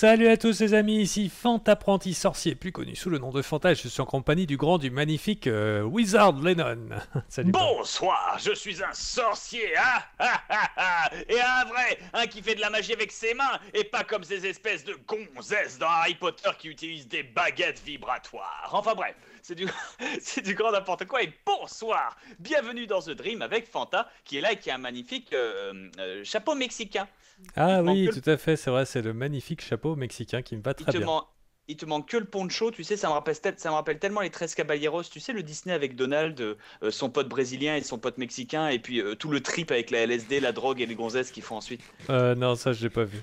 Salut à tous les amis, ici Fanta apprenti sorcier, plus connu sous le nom de Fanta. Je suis en compagnie du grand, du magnifique euh, Wizard Lennon. Bonsoir, je suis un sorcier, ah, ah, ah, ah, et un vrai, un qui fait de la magie avec ses mains et pas comme ces espèces de gonzesses dans Harry Potter qui utilisent des baguettes vibratoires. Enfin bref, c'est du, du grand n'importe quoi. Et bonsoir, bienvenue dans The Dream avec Fanta qui est là et qui a un magnifique euh, euh, chapeau mexicain. Ah oui, tout à fait, c'est vrai, c'est le magnifique chapeau mexicain qui me va très bien il te manque que le poncho, tu sais, ça me rappelle, tellement les 13 Caballeros, tu sais, le Disney avec Donald, euh, euh, son pote brésilien et son pote mexicain, et puis euh, tout le trip avec la LSD, la drogue et les gonzesses qu'ils font ensuite. non, ça, je l'ai pas vu.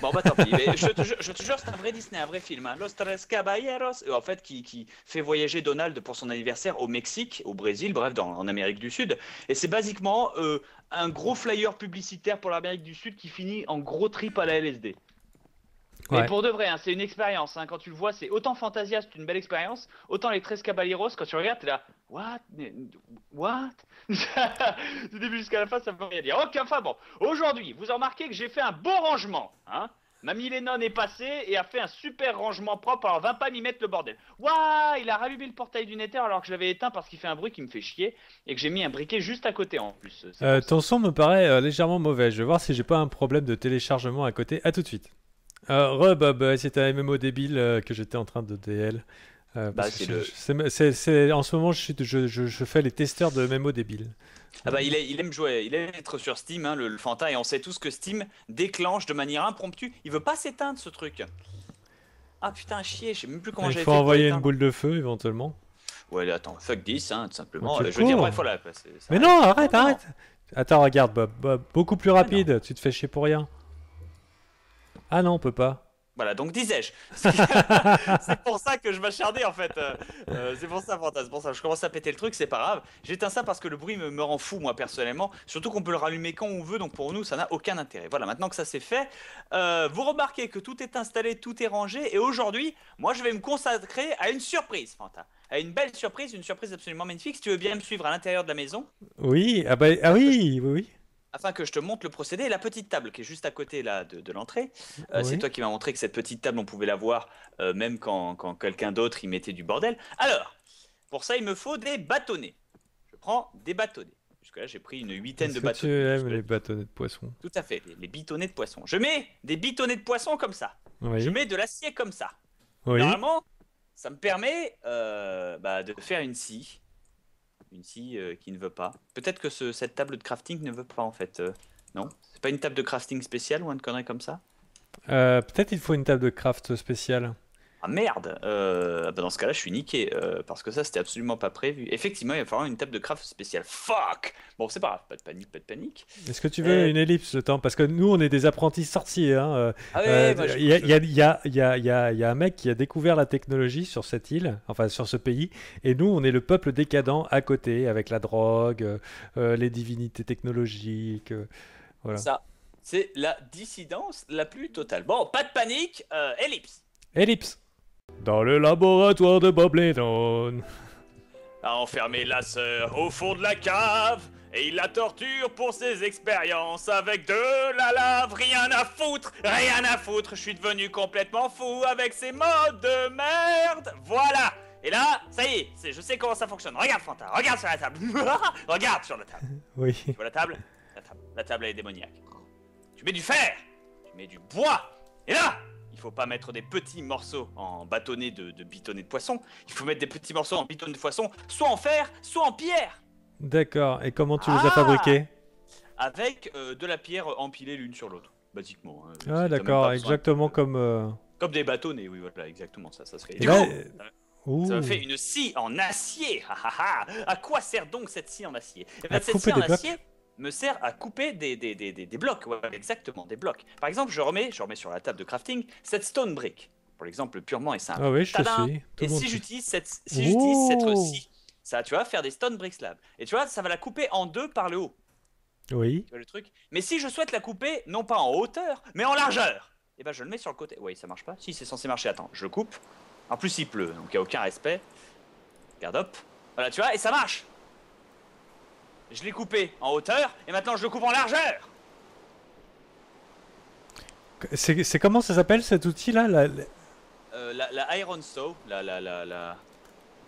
Bon, bah tant pis, je, te, jure, c'est un vrai Disney, un vrai film. Hein. Los Tres Caballeros, en fait, qui, fait voyager Donald pour son anniversaire au Mexique, au Brésil, bref, en Amérique du Sud. Et c'est basiquement un gros flyer publicitaire pour l'Amérique du Sud qui finit en gros trip à la LSD. Mais Et pour de vrai, hein, c'est une expérience. Hein. quand tu le vois, c'est autant Fantasia, c'est une belle expérience, autant les 13 Caballeros, quand tu regardes, t'es là, what What Du début jusqu'à la fin, ça veut rien dire. Ok, enfin bon, aujourd'hui, vous en remarquez que j'ai fait un beau rangement. Hein Mamie est passée et a fait un super rangement propre, alors va pas m'y mettre le bordel. Waouh Il a rallumé le portail du Nether alors que je l'avais éteint parce qu'il fait un bruit qui me fait chier et que j'ai mis un briquet juste à côté en plus. Euh, ton son me paraît euh, légèrement mauvais. Je vais voir si j'ai pas un problème de téléchargement à côté. À tout de suite. Euh, re, euh, bah, c'était un MMO débile euh, que j'étais en train de DL. Euh, bah, c'est en ce moment, je, je, fais les testeurs de MMO débile. Ah bah, il, il, aime jouer, il aime être sur Steam, hein, le, Fanta, et on sait tous que Steam déclenche de manière impromptue. Il veut pas s'éteindre ce truc. Ah putain, chier, je sais même plus comment j'ai fait. Il faut envoyer une boule de feu éventuellement. Ouais, attends, fuck this, hein, tout simplement. Mais bah, non, arrête, arrête. Attends, regarde, Bob, beaucoup plus ah, rapide, tu te fais chier pour rien. Ah non, on peut pas. Voilà, donc disais-je. c'est pour ça que je m'acharnais en fait. Euh, euh, c'est pour ça, c'est Pour ça, je commence à péter le truc, c'est pas grave. J'éteins ça parce que le bruit me, me rend fou, moi personnellement. Surtout qu'on peut le rallumer quand on veut, donc pour nous, ça n'a aucun intérêt. Voilà, maintenant que ça c'est fait, euh, vous remarquez que tout est installé, tout est rangé. Et aujourd'hui, moi je vais me consacrer à une surprise, Fanta. À une belle surprise, une surprise absolument magnifique. Si tu veux bien me suivre à l'intérieur de la maison. Oui, ah, bah, ah oui, oui, oui afin que je te montre le procédé. La petite table qui est juste à côté là de, l'entrée, euh, c'est toi qui m'as montré que cette petite table, on pouvait la voir euh, même quand, quelqu'un d'autre y mettait du bordel. Alors, pour ça, il me faut des bâtonnets. Je prends des bâtonnets. Jusque-là, j'ai pris une huitaine de bâtonnets. Tu aimes les bâtonnets de poisson. Tout à fait, les, bâtonnets de poisson. Je mets des bâtonnets de poisson comme ça. Je mets de l'acier comme ça. Normalement, ça me permet euh, bah, de faire une scie une scie euh, qui ne veut pas. Peut-être que cette table de crafting ne veut pas en fait. Euh, non C'est pas une table de crafting spéciale ou un connerie comme ça euh, Peut-être il faut une table de craft spéciale. Ah merde euh, bah, Dans ce cas-là, je suis niqué, euh, parce que ça, c'était absolument pas prévu. Effectivement, il va falloir une table de craft spéciale. Fuck Bon, c'est pas grave, pas de panique, pas de panique. Est-ce que tu veux euh, une ellipse le temps Parce que nous, on est des apprentis sorciers. il y, a un mec qui a découvert la technologie sur cette île, enfin sur ce pays, et nous, on est le peuple décadent à côté, avec la drogue, les divinités technologiques. voilà. Ça, c'est la dissidence la plus totale. Bon, pas de panique, ellipse Ellipse dans le laboratoire de Bob Lennon. A enfermé la sœur au fond de la cave. Et il la torture pour ses expériences avec de la lave. Rien à foutre, rien à foutre. Je suis devenu complètement fou avec ces modes de merde. Voilà. Et là, ça y est, je sais comment ça fonctionne. Regarde Fanta, regarde sur la table. regarde sur la table. Oui. Tu vois la table La table, la table elle est démoniaque. Tu mets du fer, tu mets du bois. Et là, faut pas mettre des petits morceaux en bâtonnets de, de bitonnets de poisson. Il faut mettre des petits morceaux en bitonnets de poisson, soit en fer, soit en pierre. D'accord. Et comment tu les as ah fabriqués Avec euh, de la pierre empilée l'une sur l'autre, basiquement. Hein. Ah d'accord, exactement comme. Euh, comme des bâtonnets, oui, voilà, exactement ça. Ça serait. Euh, ça fait une scie en acier. Ah, ah, à quoi sert donc cette scie en acier eh me sert à couper des, des, des, des blocs. exactement, des blocs. Par exemple, je remets, je remets sur la table de crafting cette stone brick, pour l'exemple purement et simple. Ah oui, je suis. et si j'utilise cette, si cette scie, ça, tu vois, faire des stone brick slab Et tu vois, ça va la couper en deux par le haut. Oui. le truc. Mais si je souhaite la couper, non pas en hauteur, mais en largeur, et eh ben je le mets sur le côté. Oui, ça marche pas. Si, c'est censé marcher. Attends, je coupe. En plus, il pleut, donc il n'y a aucun respect. Regarde, hop. Voilà, tu vois, et ça marche. Je l'ai coupé en hauteur et maintenant je le coupe en largeur. C'est comment ça s'appelle cet outil-là la, la, euh, Iron Saw. La, la, la,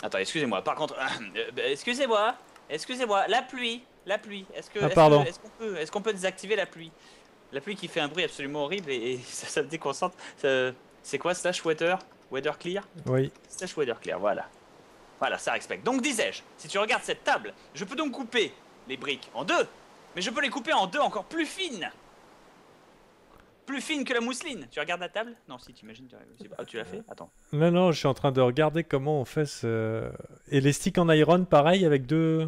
Attends, excusez-moi. Par contre, euh, bah, excusez-moi. Excusez-moi. La pluie. La pluie. Est-ce que, ah, est-ce qu'on peut, désactiver la pluie La pluie qui fait un bruit absolument horrible et, ça, ça, me déconcentre. C'est quoi Slash Weather Weather Clear Oui. Slash Weather Clear, voilà. Voilà, ça respecte. Donc disais-je, si tu regardes cette table, je peux donc couper les briques en deux, mais je peux les couper en deux encore plus fines. Plus fines que la mousseline. Tu regardes la table Non, si, Tu, imagines, tu... Ah, tu l'as fait Attends. Non, non, je suis en train de regarder comment on fait ce. Et les sticks en iron, pareil, avec deux.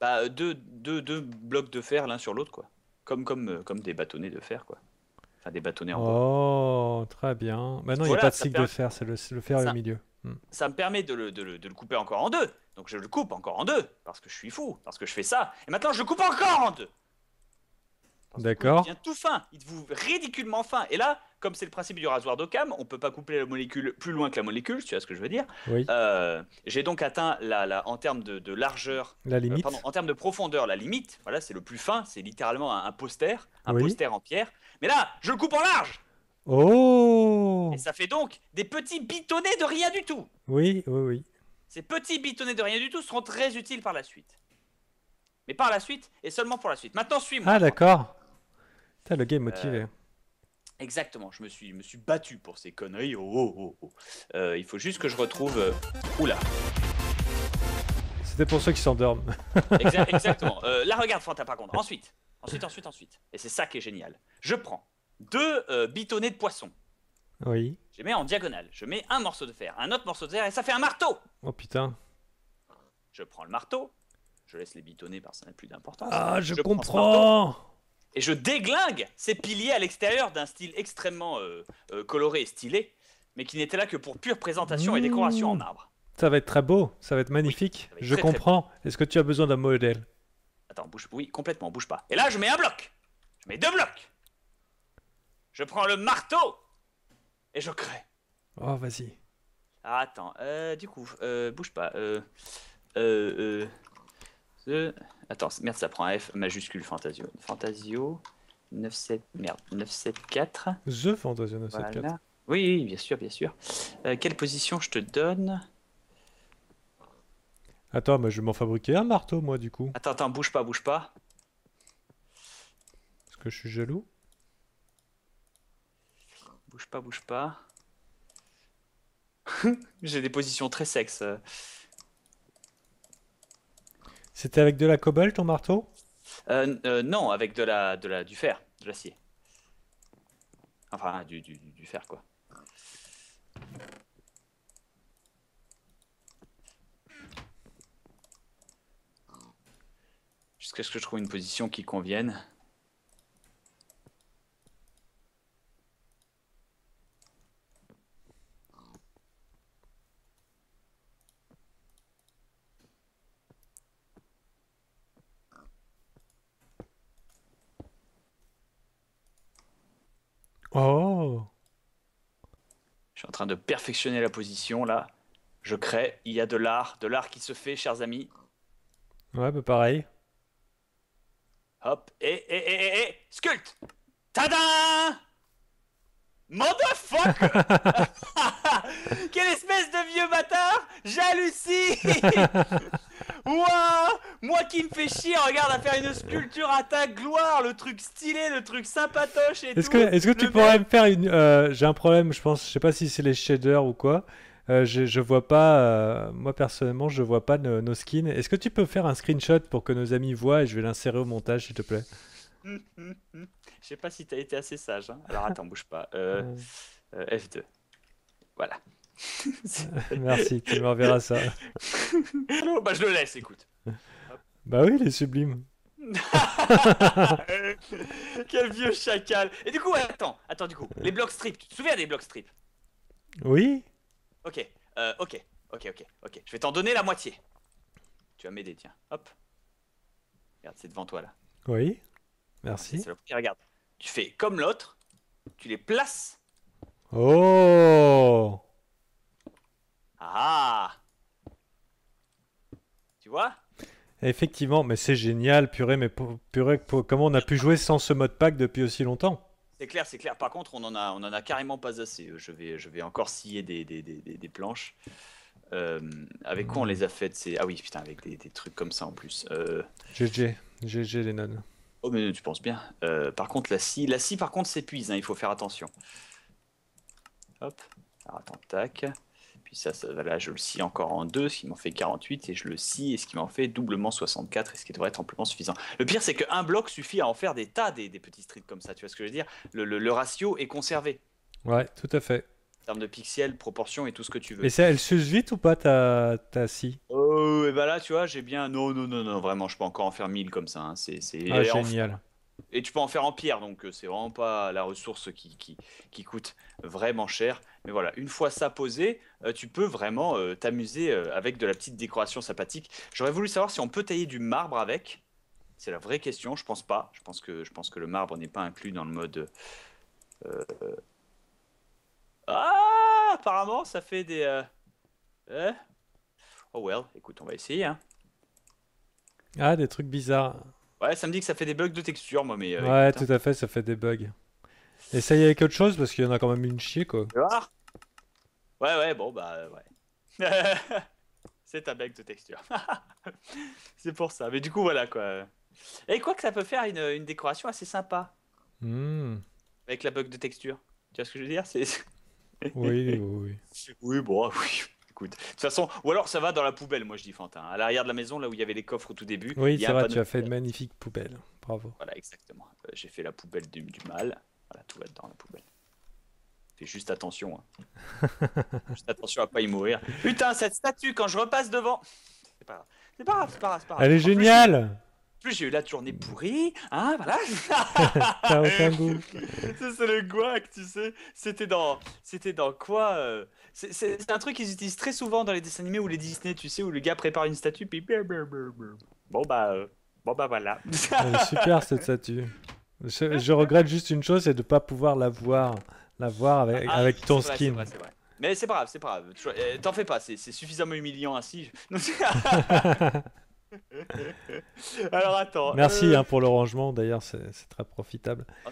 Bah, euh, deux, deux, blocs de fer l'un sur l'autre, quoi. Comme, comme, euh, comme des bâtonnets de fer, quoi. Enfin, des bâtonnets en bois. Oh, très bien. Bah non, il n'y a pas de stick de fer, c'est le, le, fer au milieu. Hmm. Ça me permet de, le, de le couper encore en deux. Donc je le coupe encore en deux, parce que je suis fou, parce que je fais ça. Et maintenant, je le coupe encore en deux. D'accord. Il devient tout fin, il vous ridiculement fin. Et là, comme c'est le principe du rasoir d'Occam, on peut pas couper la molécule plus loin que la molécule, tu vois ce que je veux dire. Oui. Euh, j'ai donc atteint la, en termes de, largeur, la limite. Euh, en termes de profondeur, la limite. Voilà, c'est le plus fin, c'est littéralement un, poster, un poster en pierre. Mais là, je le coupe en large. Oh Et ça fait donc des petits bitonnets de rien du tout. Oui, oui, oui. Ces petits bitonnets de rien du tout seront très utiles par la suite. Mais par la suite, et seulement pour la suite. Maintenant, suis-moi. Ah, d'accord. T'as le game motivé. Euh, exactement, je me suis, me suis battu pour ces conneries. Oh, oh, oh, euh, il faut juste que je retrouve. Euh, oula. C'était pour ceux qui s'endorment. exactement. La regarde, Fanta, par contre. Ensuite, ensuite, ensuite, ensuite. Et c'est ça qui est génial. Je prends deux bitonnets de poisson. Oui. Je les mets en diagonale. Je mets un morceau de fer, un autre morceau de fer, et ça fait un marteau Oh putain. Je prends le marteau, je laisse les bitonner parce que ça n'a plus d'importance. Ah, je, comprends Et je déglingue ces piliers à l'extérieur d'un style extrêmement euh, euh, coloré et stylé, mais qui n'était là que pour pure présentation et décoration en mmh. arbre Ça va être très beau, ça va être magnifique. je comprends. Est-ce que tu as besoin d'un modèle Attends, bouge, oui, complètement, bouge pas. Et là, je mets un bloc. Je mets deux blocs. Je prends le marteau et je crée. Oh, vas-y. Ah, attends, euh, du coup, euh, bouge pas. Euh, attends, merde, ça prend un F majuscule Fantasio. Fantasio 97, merde, 974. The Fantasio 974. Oui, oui, bien sûr, bien sûr. quelle position je te donne Attends, je vais m'en fabriquer un marteau, moi, du coup. Attends, attends, bouge pas, bouge pas. Est-ce que je suis jaloux Bouge pas, bouge pas. J'ai des positions très sexes. C'était avec de la cobalt ton marteau euh, euh, Non, avec de la, de la, du fer, de l'acier. Enfin, du, du, du, fer, quoi. Jusqu'à ce que je trouve une position qui convienne. Oh Je suis en train de perfectionner la position là. Je crée, il y a de l'art, de l'art qui se fait, chers amis. Ouais, peu bah, pareil. Hop, et, et, et, et, et, sculpte Tada Motherfucker Quelle espèce de vieux bâtard J'hallucine Ouah Moi qui me fais chier, regarde, à faire une sculpture à ta gloire, le truc stylé, le truc sympatoche et est-ce tout. Que, est-ce que tu pourrais me faire une. Euh, j'ai un problème, je pense, je sais pas si c'est les shaders ou quoi. Euh, je, je, vois pas, euh, moi personnellement, je vois pas nos, skins. Est-ce que tu peux faire un screenshot pour que nos amis voient et je vais l'insérer au montage, s'il te plaît Je sais pas si t'as été assez sage. Hein. Alors attends, bouge pas. F2. Voilà. Merci, tu m'enverras ça. bah je le laisse, écoute. Bah oui, il est sublime. Quel vieux chacal. Et du coup, attends, attends, du coup, les blocs strip, tu te souviens des blocs strip Oui. Ok, euh, ok, ok, ok, ok. Je vais t'en donner la moitié. Tu vas m'aider, tiens. Hop. Regarde, c'est devant toi là. Oui. Merci. regarde. Tu fais comme l'autre, tu les places. Oh ah Tu vois Effectivement, mais c'est génial, purée, mais purée, comment on a pu jouer sans ce mode pack depuis aussi longtemps C'est clair, c'est clair. Par contre, on en a, on en a carrément pas assez. Euh, je vais, je vais encore scier des, des, planches. Euh, avec quoi on les a faites C'est ah oui, putain, avec des, trucs comme ça en plus. GG, euh, GG les nonnes. Oh mais tu penses bien. par contre, la scie, la scie par contre s'épuise. Hein, il faut faire attention. Hop. Alors, attends, tac ça, là je le scie encore en deux, ce qui m'en fait 48, et je le scie, et ce qui m'en fait doublement 64, et ce qui devrait être amplement suffisant. Le pire, c'est qu'un bloc suffit à en faire des tas, des, petits streets comme ça, tu vois ce que je veux dire le, ratio est conservé. Ouais, tout à fait en termes de pixels, proportions et tout ce que tu veux. Et ça, elle s'use vite ou pas ta, ta scie Oh, et bah là, tu vois, j'ai bien. Non, non, non, non, vraiment, je peux encore en faire mille comme ça. Hein. C'est, ah, génial. Et tu peux en faire en pierre, donc euh, c'est vraiment pas la ressource qui, qui, coûte vraiment cher. Mais voilà, une fois ça posé, euh, tu peux vraiment euh, t'amuser avec de la petite décoration sympathique. J'aurais voulu savoir si on peut tailler du marbre avec. C'est la vraie question, je pense pas. Je pense que, je pense que le marbre n'est pas inclus dans le mode. Ah Apparemment, ça fait des. Hein oh well, écoute, on va essayer. Hein. Ah, des trucs bizarres. Ouais, ça me dit que ça fait des bugs de texture, moi, mais. Euh, ouais, hein. tout à fait, ça fait des bugs. Essaye avec autre chose parce qu'il y en a quand même une chier, quoi. Ouais, ouais, bon, bah, euh, ouais. C'est ta bug de texture. C'est pour ça. Mais du coup, voilà, quoi. Et quoi que ça peut faire une, une décoration assez sympa. Hmm. Avec la bug de texture. Tu vois ce que je veux dire C'est. oui, oui, oui. Oui, bon, oui de toute façon, ou alors ça va dans la poubelle, moi je dis Fantin. À l'arrière de la maison, là où il y avait les coffres au tout début. Oui, c'est vrai, tu as fait une magnifique poubelle. Bravo. Voilà, exactement. Euh, j'ai fait la poubelle du, mal. Voilà, tout va dans la poubelle. Fais juste attention. Hein. juste attention à pas y mourir. Putain, cette statue, quand je repasse devant. C'est pas grave. C'est pas grave, Elle est géniale! plus j'ai eu la journée pourrie, hein, voilà. c'est le guac, tu sais. C'était dans, c'était dans quoi euh, C'est un truc qu'ils utilisent très souvent dans les dessins animés ou les Disney, tu sais, où le gars prépare une statue puis bon bah, euh, bon bah voilà. super cette statue. Je, regrette juste une chose, c'est de ne pas pouvoir la voir, la voir avec, ah, ton skin. Mais c'est pas grave, c'est pas grave. Eh, t'en fais pas, c'est suffisamment humiliant ainsi. Alors attends. Merci euh, hein, pour le rangement, d'ailleurs, c'est très profitable. Ah,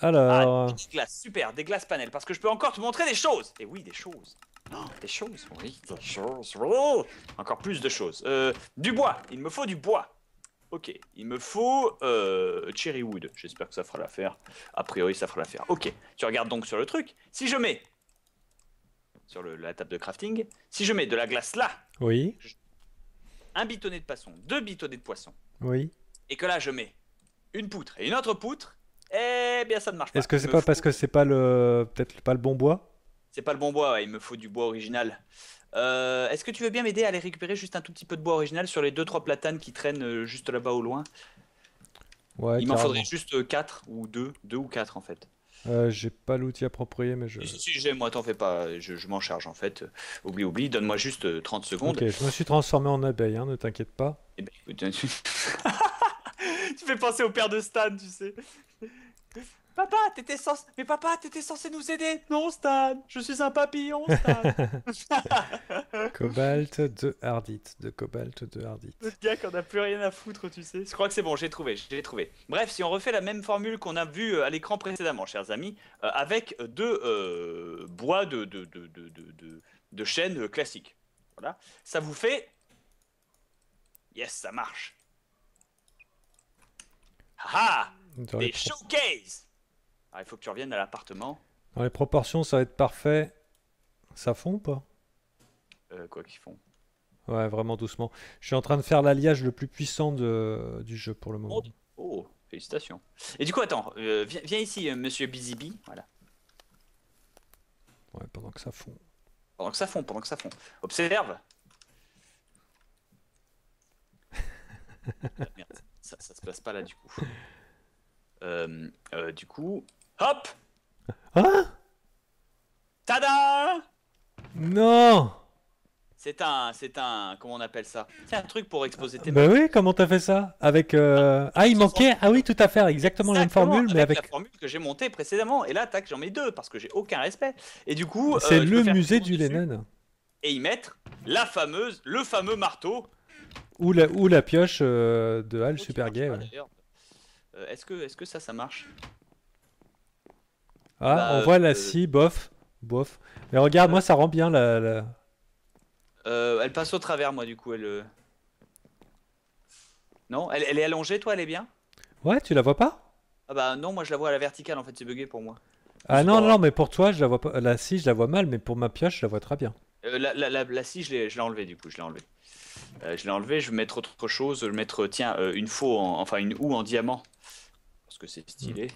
Alors. Ah, super, des glaces panel, parce que je peux encore te montrer des choses. Et eh oui, des choses. Oh, des choses, oui, des choses. Oh, encore plus de choses. Euh, du bois, il me faut du bois. Ok, il me faut euh, cherry wood, J'espère que ça fera l'affaire. A priori, ça fera l'affaire. Ok, tu regardes donc sur le truc. Si je mets sur la table de crafting, si je mets de la glace là, oui un bitonnet de poisson, deux bitonnets de poisson, oui. et que là je mets une poutre et une autre poutre, eh bien ça ne marche pas. Est-ce que c'est pas parce que c'est pas le peut-être pas le bon bois C'est pas le bon bois, il me faut du bois original. Euh, est-ce que tu veux bien m'aider à aller récupérer juste un tout petit peu de bois original sur les deux trois platanes qui traînent euh, juste là-bas au loin Ouais, il m'en faudrait juste euh, Quatre ou deux, deux ou quatre en fait. Euh, j'ai pas l'outil approprié, mais je. Ce j'ai, moi, t'en fais pas, je, m'en charge en fait. Oublie, oublie, donne-moi juste 30 euh, secondes. Ok, je me suis transformé en abeille, hein, ne t'inquiète pas. Eh ben, tu... tu fais penser au père de Stan, tu sais. Papa, t'étais censé... Mais papa, t'étais censé nous aider Non, Stan Je suis un papillon, Stan Cobalt de Hardit. De Cobalt de Hardit. Le gars qu'on a plus rien à foutre, tu sais. Je crois que c'est bon, j'ai trouvé, j'ai trouvé. Bref, si on refait la même formule qu'on a vue euh, à l'écran précédemment, chers amis, euh, avec deux euh, bois de, de, de, de, de chaîne classique. Voilà. Ça vous fait... Yes, ça marche. Ah des showcase. Ah, il faut que tu reviennes à l'appartement. Dans les proportions, ça va être parfait. Ça fond ou pas euh, Quoi qu'ils font. Ouais, vraiment doucement. Je suis en train de faire l'alliage le plus puissant du jeu pour le moment. Oh, oh félicitations. Et du coup, attends, euh, viens, ici, euh, monsieur Bizibi. Voilà. Ouais, pendant que ça fond. Pendant que ça fond, pendant que ça fond. Observe ah, Merde, ça, se passe pas là du coup. du coup, Hop Hein Tada Non C'est un, c'est un, comment on appelle ça C'est un truc pour exposer tes Bah oui, comment t'as fait ça Avec euh, ah, ah, il manquait, ah oui, tout à fait, exactement la même formule, mais avec la formule que j'ai montée précédemment. Et là, tac, j'en mets deux parce que j'ai aucun respect. Et du coup, c'est euh, le musée du Lennon. Et y mettre la fameuse, le fameux marteau. Ou la, ou la pioche euh, de Hal super gay. Hein, ouais. Est-ce que, est-ce que ça, ça marche ah, bah, on voit la euh, scie, bof, bof. Mais regarde, moi ça rend bien la. Euh, elle passe au travers, moi, du coup. Elle. Euh. Non elle, est allongée, toi, elle est bien Ouais, tu la vois pas Ah bah non, moi je la vois à la verticale en fait, c'est bugué pour moi. Ah non, non, mais pour toi, je la vois pas. La scie, je la vois mal, mais pour ma pioche, je la vois très bien. la, la, scie, je l'ai enlevée du coup, je l'ai enlevée. je l'ai enlevée, je vais mettre autre chose, je vais mettre, tiens, une faux, enfin une ou en diamant. Parce que c'est stylé.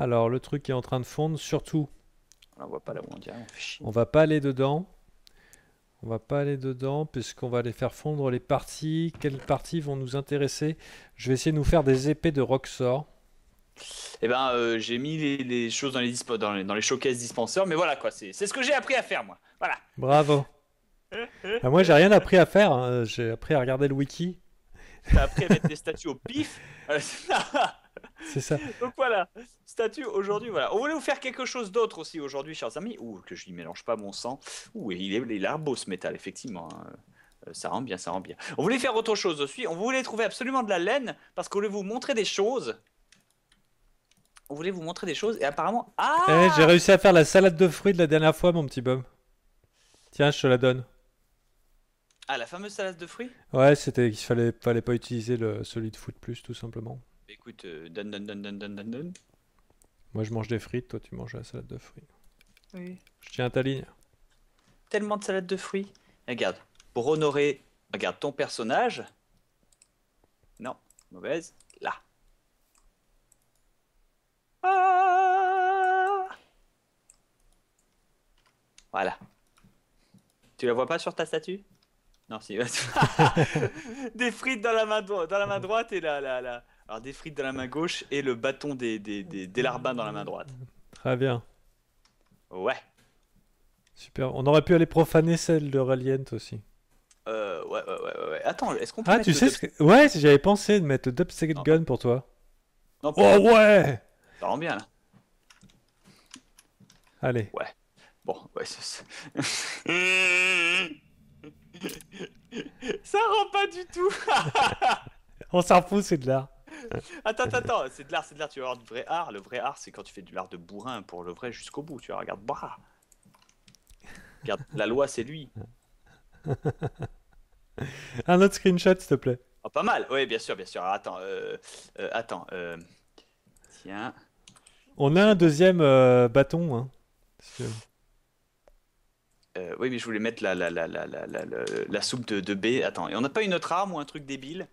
Alors, le truc est en train de fondre, surtout. On voit pas là où on On, va pas aller dedans. On va pas aller dedans puisqu'on va aller faire fondre les parties. Quelles parties vont nous intéresser Je vais essayer de nous faire des épées de Roxor. Eh ben, euh, j'ai mis les, choses dans les, dispo, dans les, dispenseurs, mais voilà quoi, c'est ce que j'ai appris à faire moi. Voilà. Bravo. Ah, moi, j'ai rien appris à faire. Hein. J'ai appris à regarder le wiki. T'as appris à mettre des statues au pif euh, C'est ça. Donc voilà, statut aujourd'hui. Voilà. On voulait vous faire quelque chose d'autre aussi aujourd'hui, chers amis. Ouh, que je n'y mélange pas mon sang. Ouh, il est, beau ce métal, effectivement. Hein. Euh, ça rend bien, ça rend bien. On voulait faire autre chose aussi. On voulait trouver absolument de la laine parce qu'on voulait vous montrer des choses. On voulait vous montrer des choses et apparemment. Ah eh, J'ai réussi à faire la salade de fruits de la dernière fois, mon petit Bob. Tiens, je te la donne. Ah, la fameuse salade de fruits Ouais, c'était qu'il fallait, fallait pas utiliser le, solide de Foot Plus, tout simplement. Écoute, euh, donne, donne, donne, donne, donne, donne, Moi je mange des frites, toi tu manges la salade de fruits. Oui. Je tiens à ta ligne. Tellement de salade de fruits. Regarde, pour honorer, regarde ton personnage. Non, mauvaise. Là. Ah. voilà. Tu la vois pas sur ta statue Non, si. Des frites dans la main, dans la main droite et là, là, là. Alors des frites dans la main gauche et le bâton des, des, des, larbins dans la main droite. Très bien. Ouais. Super. On aurait pu aller profaner celle de Reliant aussi. Euh, ouais, ouais, ouais, ouais. Attends, est-ce qu'on peut. Ah, tu sais ce que. Ouais, j'avais pensé de mettre le second Gun pour toi. oh ouais Ça rend bien là. Allez. Ouais. Bon, ouais, ça. ça rend pas du tout On s'en fout, c'est de l'art. attends, attends, c'est de l'art, c'est de l'art. Tu vas avoir du vrai art. Le vrai art, c'est quand tu fais du l'art de bourrin pour le vrai jusqu'au bout. Tu vois, regarde, bah. la loi, c'est lui. Un autre screenshot, s'il te plaît. Oh, pas mal, oui, bien sûr, bien sûr. attends, euh, euh, attends. Euh, tiens. On a un deuxième bâton. Hein, oui, mais je voulais mettre la, la, la, la, la, la, la soupe de, de B. Attends, et on n'a pas une autre arme ou un truc débile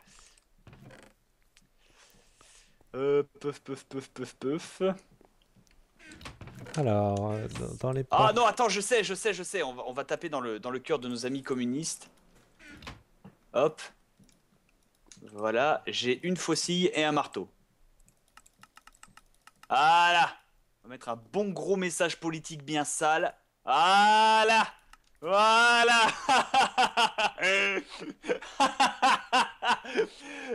euh, puff, puff, puff, puff, puf. Alors, euh, dans, les... Ah non, attends, je sais, je sais, je sais. On va, taper dans le, dans le cœur de nos amis communistes. Hop. Voilà, j'ai une faucille et un marteau. Voilà On va mettre un bon gros message politique bien sale. Voilà voilà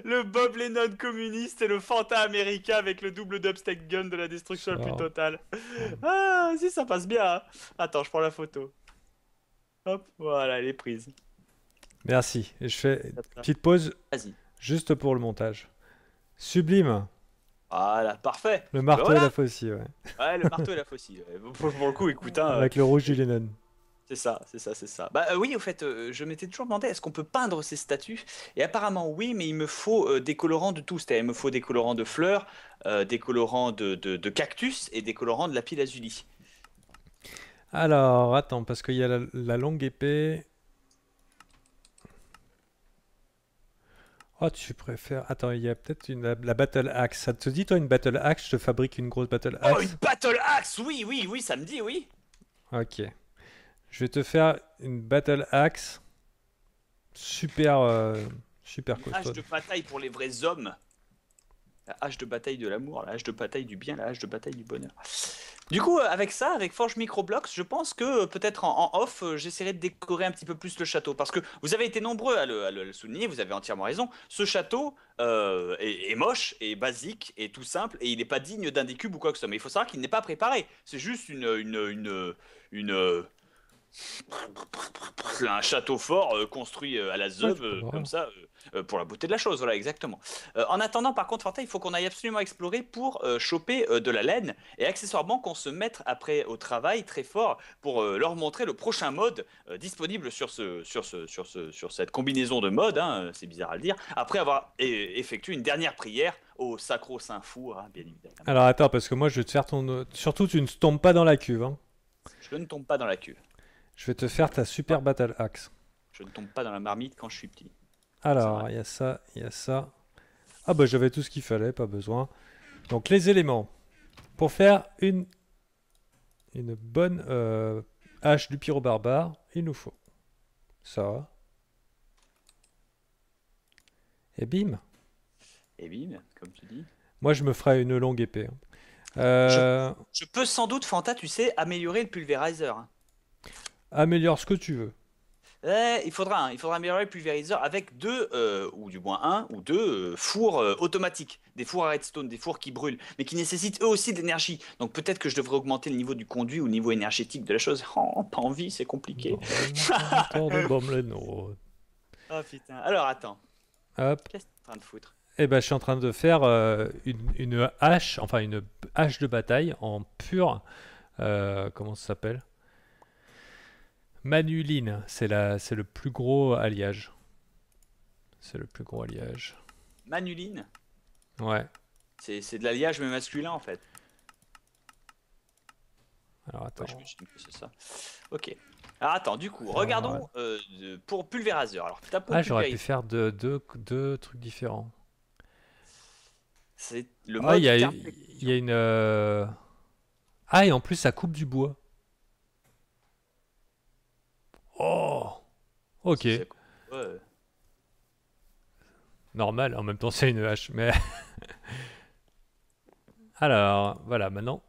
Le Bob Lennon communiste et le Fanta américain avec le double dubstep gun de la destruction la plus totale. Ah, si ça passe bien. Hein. Attends, je prends la photo. Hop, voilà, elle est prise. Merci. Et je fais une petite pause. Juste pour le montage. Sublime. Voilà, parfait. Le marteau et la faucille, ouais. Ouais, le marteau et la faucille. Pour le écoute. Hein, avec le rouge du Lennon. C'est ça, c'est ça, c'est ça. Bah euh, oui, au fait, euh, je m'étais toujours demandé, est-ce qu'on peut peindre ces statues Et apparemment oui, mais il me faut euh, des colorants de tout. C'est-à-dire, il me faut des colorants de fleurs, des colorants de, cactus et des colorants de pile lazuli. Alors, attends, parce qu'il y a la, longue épée. Oh, tu préfères. Attends, il y a peut-être la, Battle Axe. Ça te dit, toi, une Battle Axe Je te fabrique une grosse Battle oh, Axe. Oh, une Battle Axe Oui, oui, oui, ça me dit, oui. Ok. Je vais te faire une battle axe super, euh, super costaud. Hache de bataille pour les vrais hommes. La hache de bataille de l'amour, la hache de bataille du bien, la hache de bataille du bonheur. Du coup, euh, avec ça, avec Forge Microblox, je pense que euh, peut-être en, off, j'essaierai de décorer un petit peu plus le château. Parce que vous avez été nombreux à le, souligner, vous avez entièrement raison. Ce château est, moche, est basique, est tout simple, et il n'est pas digne d'un des ou quoi que ce soit. Mais il faut savoir qu'il n'est pas préparé. C'est juste une, une, une un château fort euh, construit euh, à la zeuve, euh, comme ça, pour la beauté de la chose, voilà, exactement. en attendant, par contre, il faut qu'on aille absolument explorer pour choper de la laine et accessoirement qu'on se mette après au travail très fort pour leur montrer le prochain mode disponible sur, ce, sur, ce, sur, ce, sur cette combinaison de modes, hein, c'est bizarre à le dire, après avoir effectué une dernière prière au sacro-saint Four, hein, bien évidemment. Alors attends, parce que moi je vais te faire ton. Surtout, tu ne tombes pas dans la cuve. Hein. Je ne tombe pas dans la cuve. Je vais te faire ta super battle axe. Je ne tombe pas dans la marmite quand je suis petit. Alors, il y a ça, il y a ça. Ah bah j'avais tout ce qu'il fallait, pas besoin. Donc les éléments. Pour faire une, une bonne euh, hache du pyro barbare, il nous faut ça. Et bim. Et bim, comme tu dis. Moi je me ferai une longue épée. Je, euh, peux sans doute, Fanta, tu sais, améliorer le pulvérizer améliore ce que tu veux. Eh, il faudra, il faudra améliorer le pulvériseur avec deux, euh, ou du moins un, ou deux euh, fours euh, automatiques, des fours à redstone, des fours qui brûlent, mais qui nécessitent eux aussi de l'énergie. Donc peut-être que je devrais augmenter le niveau du conduit ou le niveau énergétique de la chose. Oh, pas envie, c'est compliqué. Bah, oh putain, alors attends. Qu'est-ce que tu es en train de foutre eh ben, je suis en train de faire une, une, hache, enfin une hache de bataille en pur. comment ça s'appelle Manuline, c'est le plus gros alliage. C'est le plus gros alliage. Manuline Ouais. C'est de l'alliage mais masculin en fait. Alors attends. Ouais, je que ça. Ok. Alors ah, attends, du coup, ah, regardons euh, pour pulvériseur. Alors tu ah, j'aurais pu faire deux, deux, trucs différents. C'est le mode. il y, a, une. Euh, ah, et en plus, ça coupe du bois. Oh Ok. Normal, en même temps c'est une hache, mais... Alors, voilà, maintenant,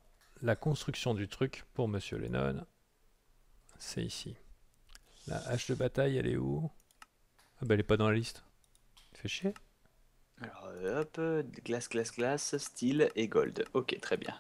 la construction du truc pour Monsieur Lennon, c'est ici. La hache de bataille, elle est où Ah bah elle est pas dans la liste. Fait chier. Alors hop, glace, glace, glace, style et gold. Ok, très bien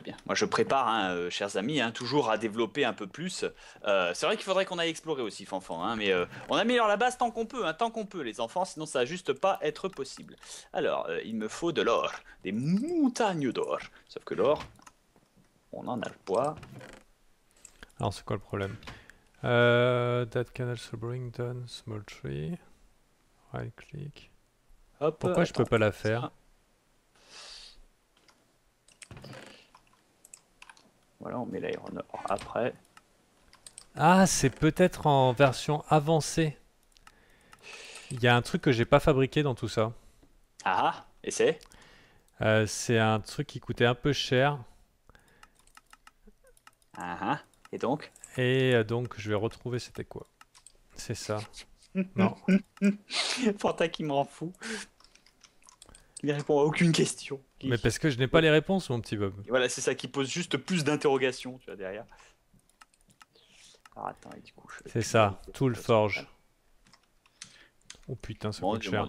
bien. Moi, je prépare, hein, euh, chers amis, hein, toujours à développer un peu plus. Euh, c'est vrai qu'il faudrait qu'on aille explorer aussi, Fanfan. Hein, mais euh, on améliore la base tant qu'on peut, tant qu'on peut, les enfants. Sinon, ça va juste pas être possible. Alors, il me faut de l'or, des montagnes d'or. Sauf que l'or, on en a le poids. Alors, c'est quoi le problème That can also bring down small tree. Right click. Pourquoi je peux pas la faire Voilà, on met l'aéroneur après. Ah, c'est peut-être en version avancée. Il y a un truc que j'ai pas fabriqué dans tout ça. Ah, et c'est euh, C'est un truc qui coûtait un peu cher. Ah, ah. et donc Et euh, donc, je vais retrouver c'était quoi. C'est ça. non. Fanta qui me rend fou. Il répond à aucune question. Mais parce que je n'ai pas les réponses, mon petit Bob. voilà, c'est ça qui pose juste plus d'interrogations, tu vois, derrière. C'est ça, tout le forge. Oh putain, ça coûte cher.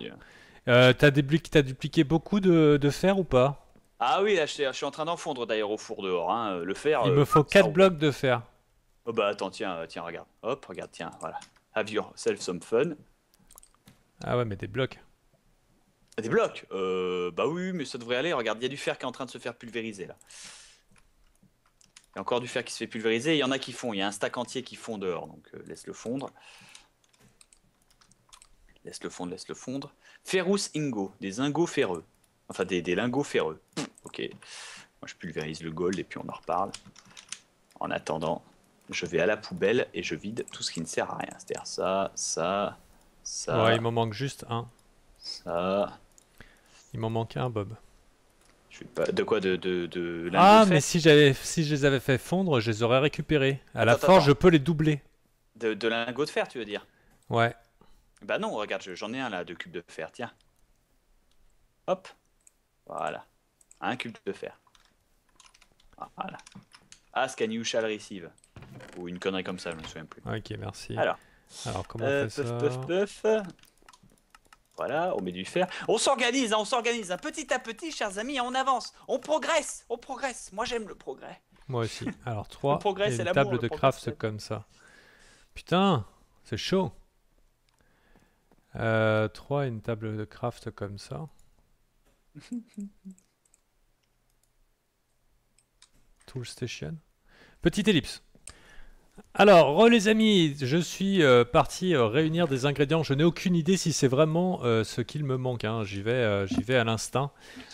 Euh, t'as dupliqué, beaucoup de, fer ou pas ah oui, là, je, suis en train d'en fondre d'ailleurs au four dehors. Hein. Euh, le fer. Il euh, me faut 4 blocs de fer. Oh bah attends, tiens, tiens, regarde. Hop, regarde, tiens, voilà. Have self some fun. Ah ouais, mais des blocs. Ah, des blocs euh, Bah oui, mais ça devrait aller. Regarde, il y a du fer qui est en train de se faire pulvériser là. Il y a encore du fer qui se fait pulvériser. Il y en a qui font. Il y a un stack entier qui fond dehors. Donc euh, laisse-le fondre. Laisse-le fondre, laisse-le fondre. Ferrous ingo, des ingots ferreux. Enfin, des, lingots ferreux. ok. Moi, je pulvérise le gold et puis on en reparle. En attendant, je vais à la poubelle et je vide tout ce qui ne sert à rien. C'est-à-dire ça, ça, ça. Ouais, il me manque juste un. Ça. Il m'en manque un, Bob. Je De quoi De, de, de Ah, mais si, j'avais si je les avais fait fondre, je les aurais récupérés. À la force, je peux les doubler. De, de lingots de fer, tu veux dire Ouais. Bah non, regarde, j'en ai un là, de cube de fer, tiens. Hop. Voilà. Un cube de fer. Voilà. Ask ah, a you shall receive. Ou une connerie comme ça, je me souviens plus. Ok, merci. Alors, Alors comment on euh, fait ça voilà, on met du fer. On s'organise, hein, on s'organise. Hein. Petit à petit, chers amis, on avance. On progresse, on progresse. Moi, j'aime le progrès. Moi aussi. Alors, euh, trois une table de craft comme ça. Putain, c'est chaud. Trois 3 une table de craft comme ça. Tool Station. Petite ellipse. Alors, les amis, je suis euh, parti euh, réunir des ingrédients. Je n'ai aucune idée si c'est vraiment euh, ce qu'il me manque. Hein. J'y vais, vais à l'instinct.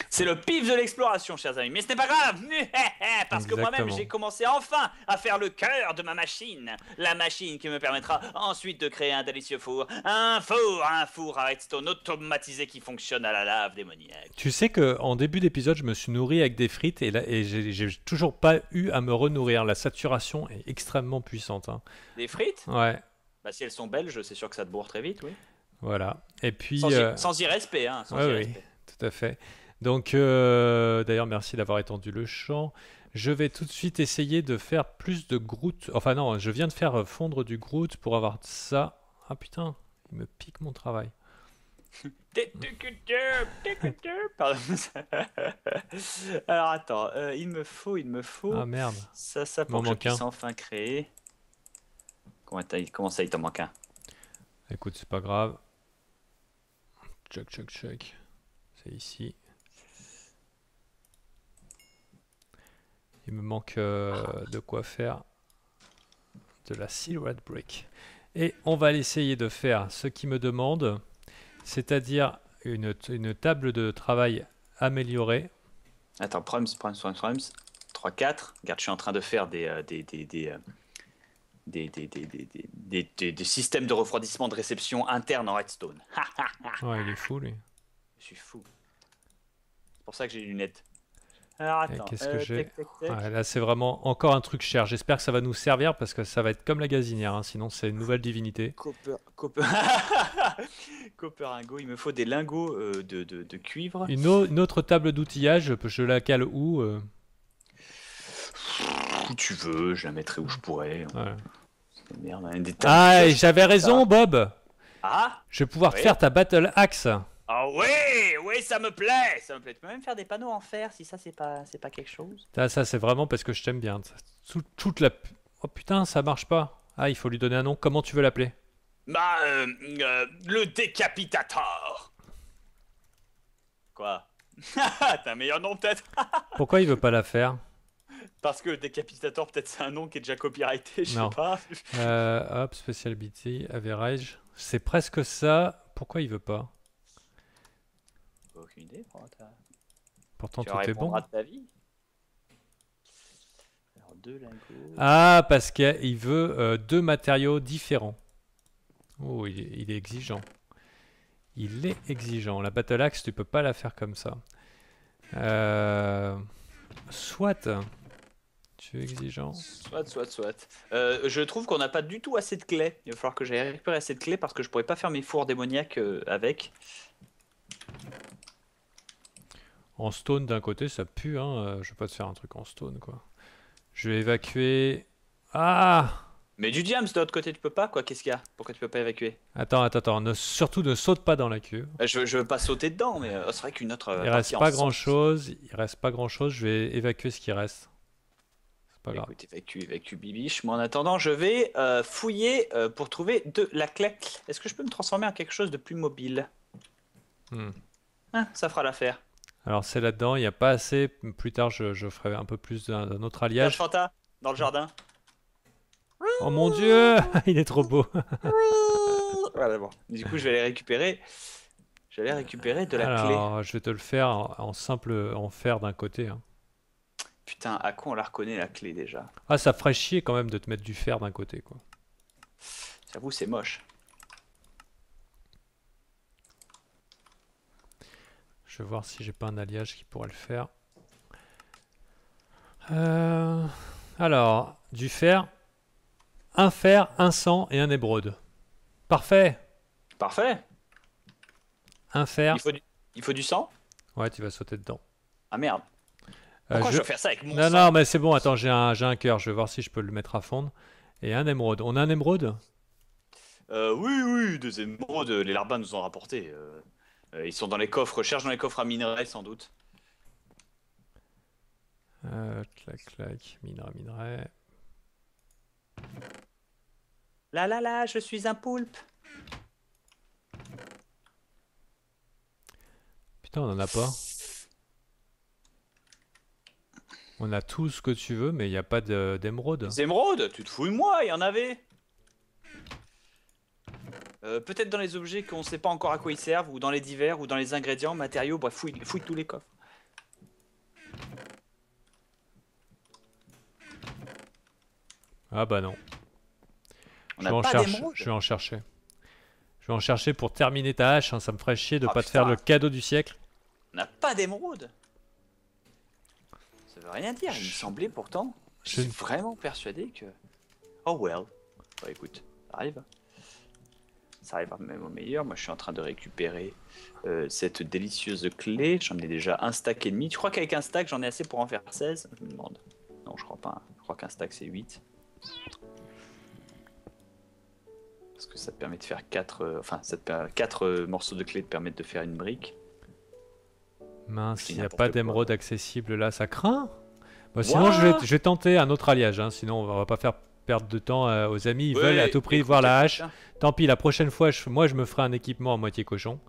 C'est le pif de l'exploration, chers amis. Mais ce n'est pas grave, parce que moi-même j'ai commencé enfin à faire le cœur de ma machine, la machine qui me permettra ensuite de créer un délicieux four, un four, un four à redstone automatisé qui fonctionne à la lave démoniaque. Tu sais que en début d'épisode, je me suis nourri avec des frites et et j'ai toujours pas eu à me renourrir. La saturation est extrêmement puissante. Hein. Des frites Ouais. Bah, si elles sont belges, c'est sûr que ça te bourre très vite, oui. Voilà. Et puis. Sans, irrespect, euh, hein. Sans Oui, tout à fait. Donc, euh, d'ailleurs, merci d'avoir étendu le champ. Je vais tout de suite essayer de faire plus de Groot. Enfin, non, je viens de faire euh, fondre du Groot pour avoir ça. Ah putain, il me pique mon travail. Alors attends, il me faut, il me faut. Ah merde. Ça, ça pour M'en que je puisse enfin Comment, ça, il t'en manque un Écoute, c'est pas grave. Check, check, check. C'est ici. Il me manque euh, de quoi faire de la silhouette brick. Et on va essayer de faire ce qui me demande, c'est-à-dire une, une, table de travail améliorée. Attends, proms, proms, proms, proms. 3, 4. Regarde, je suis en train de faire des euh, euh, des, des, des, des, systèmes de refroidissement de réception interne en redstone. ouais, il est fou, lui. Je suis fou. C'est pour ça que j'ai des lunettes. Qu'est-ce euh, que j'ai Là, c'est vraiment encore un truc cher. J'espère que ça va nous servir parce que ça va être comme la gazinière. Hein. Sinon, c'est une nouvelle divinité. Copper, copper... copper Il me faut des lingots euh, de, de, de, cuivre. Une, autre table d'outillage. Je la cale où euh tu veux, je la mettrai où je pourrais. Ouais. Merde, un hein. détail. ah, j'avais raison, Bob. Ah Je vais pouvoir faire ta battle axe. Ah oui, oui, ça me plaît, ça me plaît. Tu peux même faire des panneaux en fer si ça c'est pas, c'est pas quelque chose. ça c'est vraiment parce que je t'aime bien. Toute, la. Oh putain, ça marche pas. Ah, il faut lui donner un nom. Comment tu veux l'appeler Bah, euh, euh, le décapitator. Quoi T'as un meilleur nom peut-être Pourquoi il veut pas la faire parce que décapitateur, peut-être c'est un nom qui est déjà copyrighté, je sais pas. euh, hop, average. C'est presque ça. Pourquoi il veut pas Aucune idée. Euh, Pourtant, tout est bon. Alors, deux Ah, parce qu'il veut euh, deux matériaux différents. Oh, il est, exigeant. Il est exigeant. La battle axe, tu peux pas la faire comme ça. Euh, soit. Tu Soit, soit, euh, je trouve qu'on n'a pas du tout assez de clés. Il va falloir que j'aille récupérer assez de clés parce que je pourrais pas faire mes fours démoniaques euh, avec. En stone d'un côté, ça pue. Hein. Euh, je vais pas te faire un truc en stone quoi. Je vais évacuer. Ah Mais du diams de l'autre côté, tu peux pas quoi Qu'est-ce qu'il y a Pourquoi tu peux pas évacuer Attends, attends, attends. Ne, surtout ne saute pas dans la queue. Je, veux pas sauter dedans, mais c'est vrai qu'une autre. Il reste pas grand chose. Il reste pas grand chose. Je vais évacuer ce qui reste pas grave. Écoute, évacue, évacue Bibiche. Mais en attendant, je vais euh, fouiller euh, pour trouver de la clé. Est-ce que je peux me transformer en quelque chose de plus mobile hmm. hein, Ça fera l'affaire. Alors c'est là-dedans, il n'y a pas assez. Plus tard, je, ferai un peu plus d'un autre alliage. Fanta, dans le hmm. jardin. Oh mon dieu Il est trop beau bon. Du coup, je vais aller récupérer. J'allais récupérer de la clé. Alors, je vais te le faire en, simple en fer d'un côté. Hein. Putain, à quoi on la reconnaît la clé déjà Ah, ça ferait chier quand même de te mettre du fer d'un côté, quoi. J'avoue, c'est moche. Je vais voir si j'ai pas un alliage qui pourrait le faire. Euh, alors, du fer, un fer, un sang et un ébrode. Parfait Parfait Un fer. Il faut du, il faut du sang Ouais, tu vas sauter dedans. Ah merde euh, Pourquoi je... vais faire ça avec mon Non, non, mais c'est bon, attends, j'ai un, j'ai un cœur, je vais voir si je peux le mettre à fondre. Et un émeraude. On a un émeraude euh, Oui, oui, des émeraudes, les larbins nous ont rapporté. Euh, ils sont dans les coffres, cherchent dans les coffres à minerais sans doute. clac, clac, minerais, minerais. Là, là, là, je suis un poulpe. Putain, on en a pas. On a tout ce que tu veux, mais il n'y a pas d'émeraude. Des émeraudes Tu te fouilles moi, il y en avait euh, Peut-être dans les objets qu'on ne sait pas encore à quoi ils servent, ou dans les divers, ou dans les ingrédients, matériaux, bref, fouille, fouille tous les coffres. Ah bah non. je, vais en je en chercher. Je vais en chercher pour terminer ta hache, hein, ça me ferait chier de ne ah, pas te faire le cadeau du siècle. On n'a pas d'émeraude ça veut rien dire, il me semblait pourtant. Je suis vraiment persuadé que. Oh well. Bah écoute, ça arrive. Ça arrive même au meilleur. Moi je suis en train de récupérer euh, cette délicieuse clé. J'en ai déjà un stack et demi. Tu crois qu'avec un stack j'en ai assez pour en faire 16 Je me demande. Non, je crois pas. Je crois qu'un stack c'est 8. Parce que ça te permet de faire 4. Euh, enfin, ça 4 euh, morceaux de clé te permettent de faire une brique. Mince, il n'y a pas d'émeraude accessible là, ça craint bah, Sinon, je vais, tenter un autre alliage, hein. sinon on va pas faire perdre de temps euh, aux amis. Ils veulent à tout prix voir la hache. Tant pis, la prochaine fois, moi je me ferai un équipement à moitié cochon.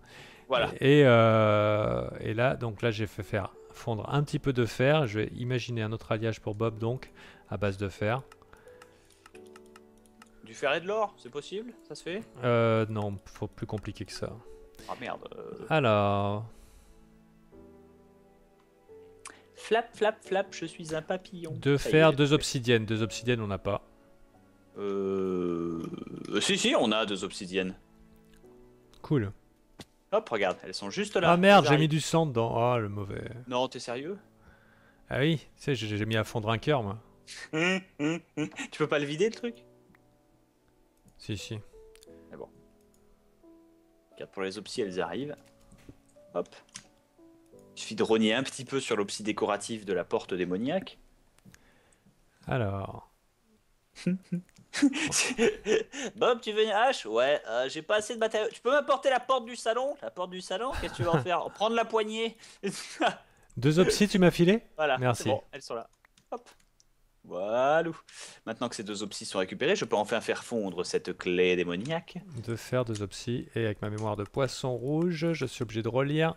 Voilà. Euh, et, là, donc là, j'ai fait faire fondre un petit peu de fer. Je vais imaginer un autre alliage pour Bob, donc, à base de fer. Du fer et de l'or, c'est possible Ça se fait Euh, non, faut plus compliqué que ça. Ah merde. Euh. Alors. Flap, flap, flap, je suis un papillon. Deux faire deux obsidiennes. Deux obsidiennes, on n'a pas. Euh... Si, si, on a deux obsidiennes. Cool. Hop, regarde, elles sont juste là. Ah merde, j'ai mis du sang dedans. Ah, le mauvais. Non, t'es sérieux Ah oui, tu sais, j'ai mis à fondre un cœur, moi. tu peux pas le vider, le truc Si, si. Mais bon. Regarde, pour les obsidiennes, elles arrivent. Hop. Il suffit de rogner un petit peu sur l'opsie décorative de la porte démoniaque. Alors. Bob, tu veux une hache Ouais, euh, j'ai pas assez de matériaux. Tu peux m'apporter la porte du salon La porte du salon Qu'est-ce que tu vas en faire Prendre la poignée Deux opsies, tu m'as filé Voilà. Merci. elles sont là. Hop. Voilà. Maintenant que ces deux opsies sont récupérées, je peux enfin faire fondre cette clé démoniaque. De faire deux opsies. Et avec ma mémoire de poisson rouge, je suis obligé de relire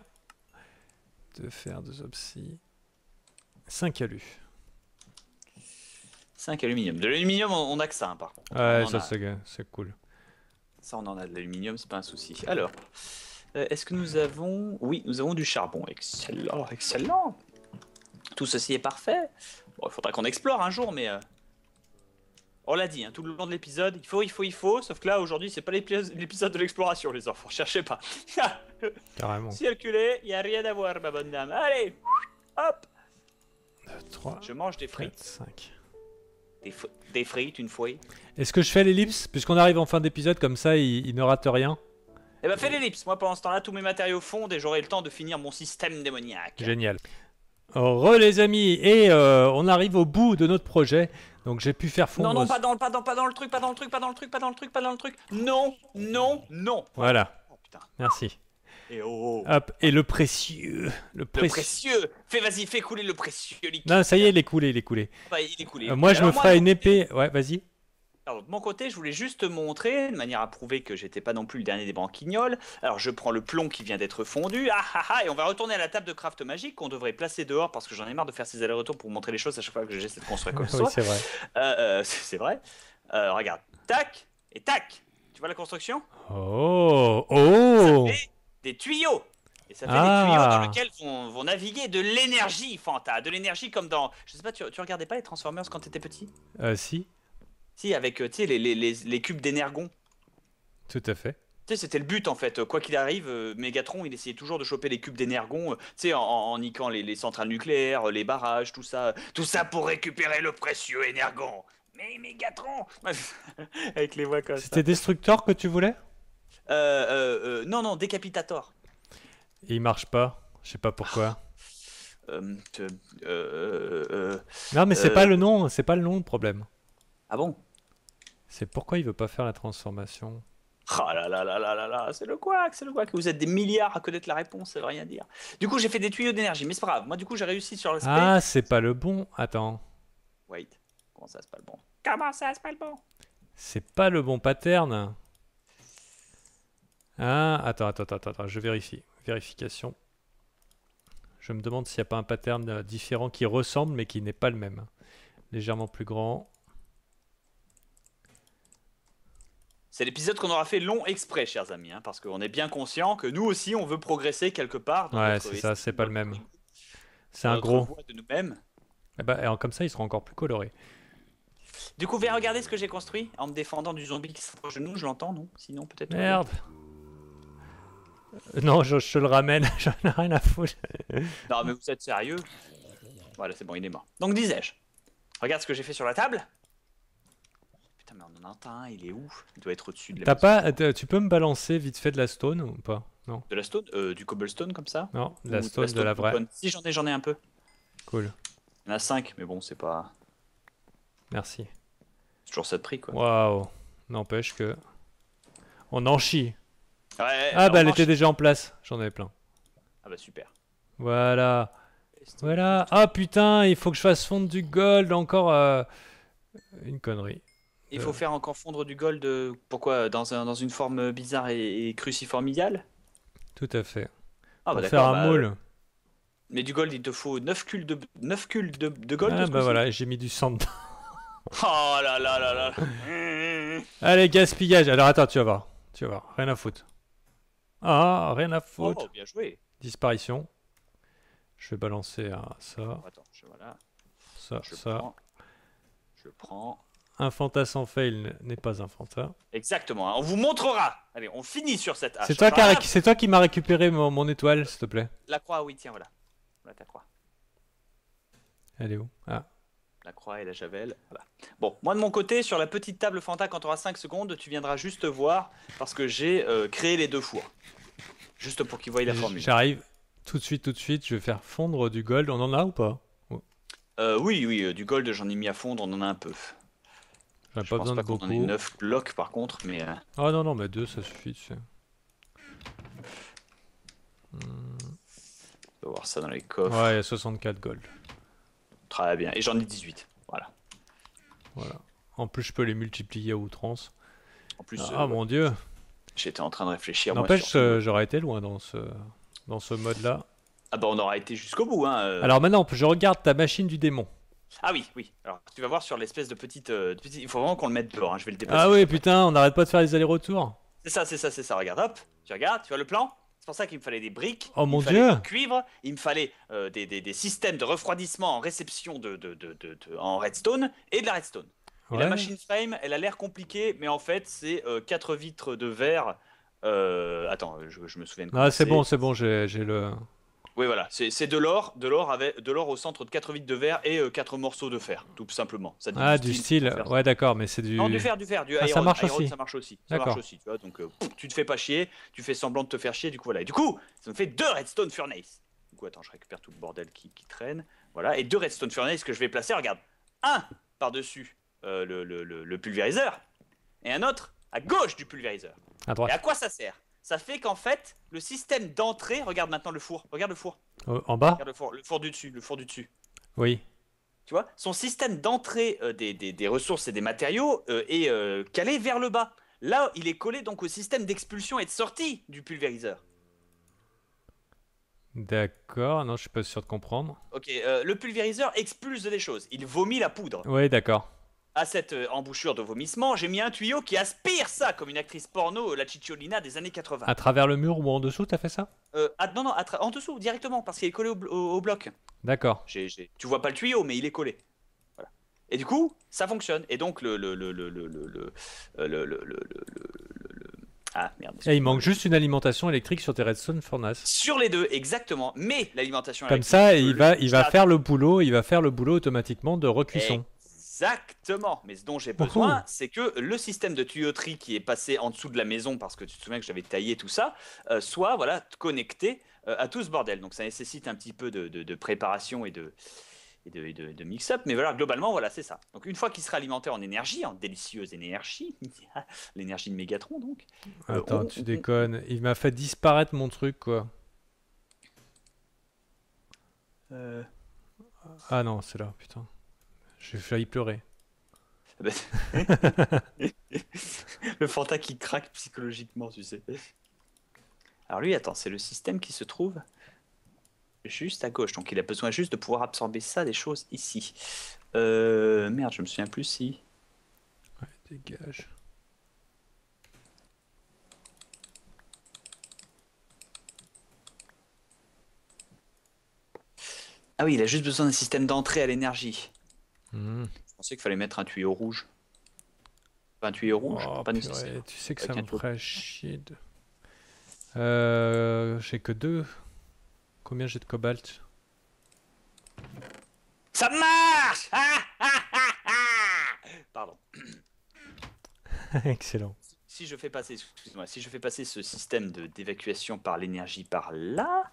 de faire deux opsies. 5 alu. 5 aluminium. De l'aluminium, on a que ça, hein, par contre. Ouais, ça, c'est cool. Ça, on en a de l'aluminium, c'est pas un souci. Alors, euh, est-ce que nous avons. Oui, nous avons du charbon. Excellent, excellent. Tout ceci est parfait. Bon, il faudra qu'on explore un jour, mais. Euh, on l'a dit, hein, tout le long de l'épisode, il faut, il faut, il faut, sauf que là, aujourd'hui, c'est pas l'épisode de l'exploration, les enfants, cherchez pas. Carrément. Circuler, il a rien à voir, ma bonne dame. Allez, hop 3, Je mange des frites. 5. Des, frites, une fouille. Est-ce que je fais l'ellipse Puisqu'on arrive en fin d'épisode, comme ça, il, ne rate rien. Eh ben, fais l'ellipse. Moi, pendant ce temps-là, tous mes matériaux fondent et j'aurai le temps de finir mon système démoniaque. Génial. Re les amis, et euh, on arrive au bout de notre projet. Donc j'ai pu faire fondre. Non, non, pas dans, pas, pas dans le truc, pas dans le truc, pas dans le truc, pas dans le truc, pas dans le truc. Non, non, non. Voilà. Oh, putain. Merci. Et oh, oh, oh. Hop, et le précieux. Le, précieux. Fais, vas-y, fais couler le précieux liquide. Non, ça y est, il est coulé, il est coulé. Ah bah, il est coulé. Euh, moi, je me ferai une épée. Ouais, vas-y. Alors, de mon côté, je voulais juste te montrer, de manière à prouver que j'étais pas non plus le dernier des branquignoles, Alors, je prends le plomb qui vient d'être fondu. Ah ah ah Et on va retourner à la table de craft magique qu'on devrait placer dehors parce que j'en ai marre de faire ces allers-retours pour montrer les choses à chaque fois que j'essaie de construire comme ça. oui, c'est vrai. Euh, euh, c'est vrai. Euh, regarde. Tac et tac. Tu vois la construction Oh Oh Ça fait des tuyaux et ça fait des ah. tuyaux dans lesquels vont, naviguer de l'énergie, Fanta. De l'énergie comme dans. Je sais pas, tu, tu regardais pas les Transformers quand tu étais petit Euh, si. Si, avec euh, les, les, les, les, cubes d'énergon. Tout à fait. Tu C'était le but en fait. Euh, quoi qu'il arrive, euh, Mégatron, il essayait toujours de choper les cubes d'énergon, en, en, niquant les, centrales nucléaires, les barrages, tout ça. Tout ça pour récupérer le précieux énergon. Mais Megatron Avec les voix comme C'était Destructor que tu voulais euh, Non, non, Décapitator. il marche pas. Je sais pas pourquoi. Ah. Euh... non, mais c'est pas le nom, c'est pas le nom le problème. Ah bon c'est pourquoi il veut pas faire la transformation. oh là là là là là là, c'est le quack, c'est le quack. Vous êtes des milliards à connaître la réponse, ça veut rien dire. Du coup, j'ai fait des tuyaux d'énergie, mais c'est pas grave. Moi, du coup, j'ai réussi sur le Ah, c'est pas le bon. Attends. Wait. Comment ça, c'est pas le bon Comment ça, c'est pas le bon C'est pas le bon pattern. Ah, attends, attends, attends, attends, je vérifie. Vérification. Je me demande s'il n'y a pas un pattern euh, différent qui ressemble, mais qui n'est pas le même. Légèrement plus grand, C'est l'épisode qu'on aura fait long exprès, chers amis, hein, parce qu'on est bien conscient que nous aussi, on veut progresser quelque part. Dans ouais, c'est ça, c'est pas le même. C'est un gros. De eh ben, Et bah, comme ça, il sera encore plus coloré. Du coup, viens regarder ce que j'ai construit en me défendant du zombie qui se de nous, je l'entends, non Sinon, peut-être. Merde euh, Non, je, je, le ramène, j'en ai rien à foutre. non, mais vous êtes sérieux Voilà, c'est bon, il est mort. Donc, disais-je, regarde ce que j'ai fait sur la table. Putain, mais on en un, hein, il est où Il doit être au-dessus de la pas, tu peux me balancer vite fait de la stone ou pas Non, De la stone euh, Du cobblestone comme ça non, de la stone, de la vraie. Si j'en ai, j'en ai un peu. Cool, Il y en a 5, mais bon, c'est pas. merci. C'est toujours ça de prix quoi. Waouh, n'empêche que. On en chie. Ah bah elle était déjà en place, j'en avais plein. Ah bah super. Voilà, voilà. Ah putain, il faut que je fasse fondre du gold, encore euh, une connerie. Il faut euh. faire encore fondre du gold, euh, pourquoi dans, une forme bizarre et, et Tout à fait. Ah, Pour bah faire un bah, moule. Euh, mais du gold, il te faut 9 culs de, gold. Ah bah voilà, j'ai mis du sang dedans. oh là là là là. Allez, gaspillage. Alors attends, tu vas voir. Tu vas voir. Rien à foutre. Ah, rien à oh, foutre. bien joué. Disparition. Je vais balancer hein, ça. Ça, ça. Je prends. Un fanta sans fail n'est pas un fanta. Exactement, hein. on vous montrera. Allez, on finit sur cette hache. C'est toi, qui, toi m'as récupéré mon, étoile, s'il te plaît. La croix, oui, tiens, voilà. Voilà ta croix. Elle est où ah. La croix et la javel. Voilà. Bon, moi de mon côté, sur la petite table Fanta, quand tu auras 5 secondes, tu viendras juste voir parce que j'ai euh, créé les deux fours. Juste pour qu'ils voient la formule. J'arrive tout de suite, tout de suite. Je vais faire fondre du gold. On en a ou pas euh, Oui, oui, euh, du gold, j'en ai mis à fondre. On en a un peu. Bah, pas besoin de beaucoup. 9 blocs par contre, mais. Euh. Ah non, non, mais 2 ça suffit. Tu sais. voir ça dans les coffres. Ouais, il y a 64 gold. Très bien. Et j'en ai 18. Voilà. Voilà. En plus, je peux les multiplier à outrance. En plus, ah euh, mon dieu! J'étais en train de réfléchir. N'empêche, euh, j'aurais été loin dans ce, dans ce mode là. Ah bah, on aura été jusqu'au bout. Hein. Alors maintenant, je regarde ta machine du démon. Ah oui, oui. Alors tu vas voir sur l'espèce de petite, euh, Il faut vraiment qu'on le mette dehors. Hein, je vais le déplacer. Ah oui, putain, on n'arrête pas de faire les allers-retours. C'est ça, c'est ça, c'est ça. Regarde, hop. Tu regardes, tu vois le plan C'est pour ça qu'il me fallait des briques. Oh mon dieu. cuivre. Il me fallait euh, des, systèmes de refroidissement en réception de, en redstone et de la redstone. la machine frame, elle a l'air compliquée, mais en fait, c'est euh, quatre vitres de verre. attends, je, me souviens. ah, c'est bon, c'est bon, j'ai le. Oui, voilà, c'est de l'or, de l'or avec de l'or au centre de 4 vitres de verre et 4 euh, morceaux de fer, tout simplement. ah, du style, ouais, d'accord, mais c'est du. Non, du fer, du fer, du ah, ça marche aussi. Ça marche aussi, ça marche aussi, tu vois. Donc, euh, tu te fais pas chier, tu fais semblant de te faire chier, du coup, voilà. Et du coup, ça me fait deux redstone furnace. Du coup, attends, je récupère tout le bordel qui, traîne. Voilà, et deux redstone furnace que je vais placer, regarde, un par-dessus euh, le, le, pulvériseur et un autre à gauche du pulvériseur. À droite. Et à quoi ça sert ça fait qu'en fait, le système d'entrée. Regarde maintenant le four. Regarde le four. Euh, en bas le four, du dessus. Le four du dessus. Oui. Tu vois, son système d'entrée euh, des, ressources et des matériaux euh, est calé vers le bas. Là, il est collé donc au système d'expulsion et de sortie du pulvériseur. D'accord, non, je suis pas sûr de comprendre. Ok, le pulvériseur expulse des choses. Il vomit la poudre. Oui, d'accord à cette embouchure de vomissement, j'ai mis un tuyau qui aspire ça, comme une actrice porno, la Cicciolina des années 80. À travers le mur ou en dessous, t'as fait ça Non, non, en dessous, directement, parce qu'il est collé au, bloc. D'accord. Tu vois pas le tuyau, mais il est collé. Et du coup, ça fonctionne. Et donc, le. le, le, le, le, ah merde. il manque juste une alimentation électrique sur tes redstone furnace. Sur les deux, exactement. Mais l'alimentation électrique. Comme ça, il va, il va faire le boulot, il va faire le boulot automatiquement de recuisson. Exactement. Mais ce dont j'ai besoin, c'est que le système de tuyauterie qui est passé en dessous de la maison, parce que tu te souviens que j'avais taillé tout ça, euh, soit voilà connecté euh, à tout ce bordel. Donc ça nécessite un petit peu de, préparation et de, de, mix-up. Mais voilà, globalement, voilà, c'est ça. Donc une fois qu'il sera alimenté en énergie, en délicieuse énergie, l'énergie de Mégatron donc. Euh, Attends, tu déconnes. Il m'a fait disparaître mon truc, quoi. Ah non, c'est là, putain. J'ai failli pleurer. le Fanta qui craque psychologiquement, tu sais. Alors lui, attends, c'est le système qui se trouve juste à gauche. Donc il a besoin juste de pouvoir absorber ça, des choses ici. Euh, merde, je me souviens plus si. Ouais, dégage. Ah oui, il a juste besoin d'un système d'entrée à l'énergie. Mmh. Je pensais qu'il fallait mettre un tuyau rouge. un tuyau rouge, oh, pas Tu sais que ça me ferait chier euh, j'ai que deux. Combien j'ai de cobalt Ça marche ah, ah, ah, Pardon. Excellent. Si je fais passer, excuse si je fais passer ce système d'évacuation par l'énergie par là,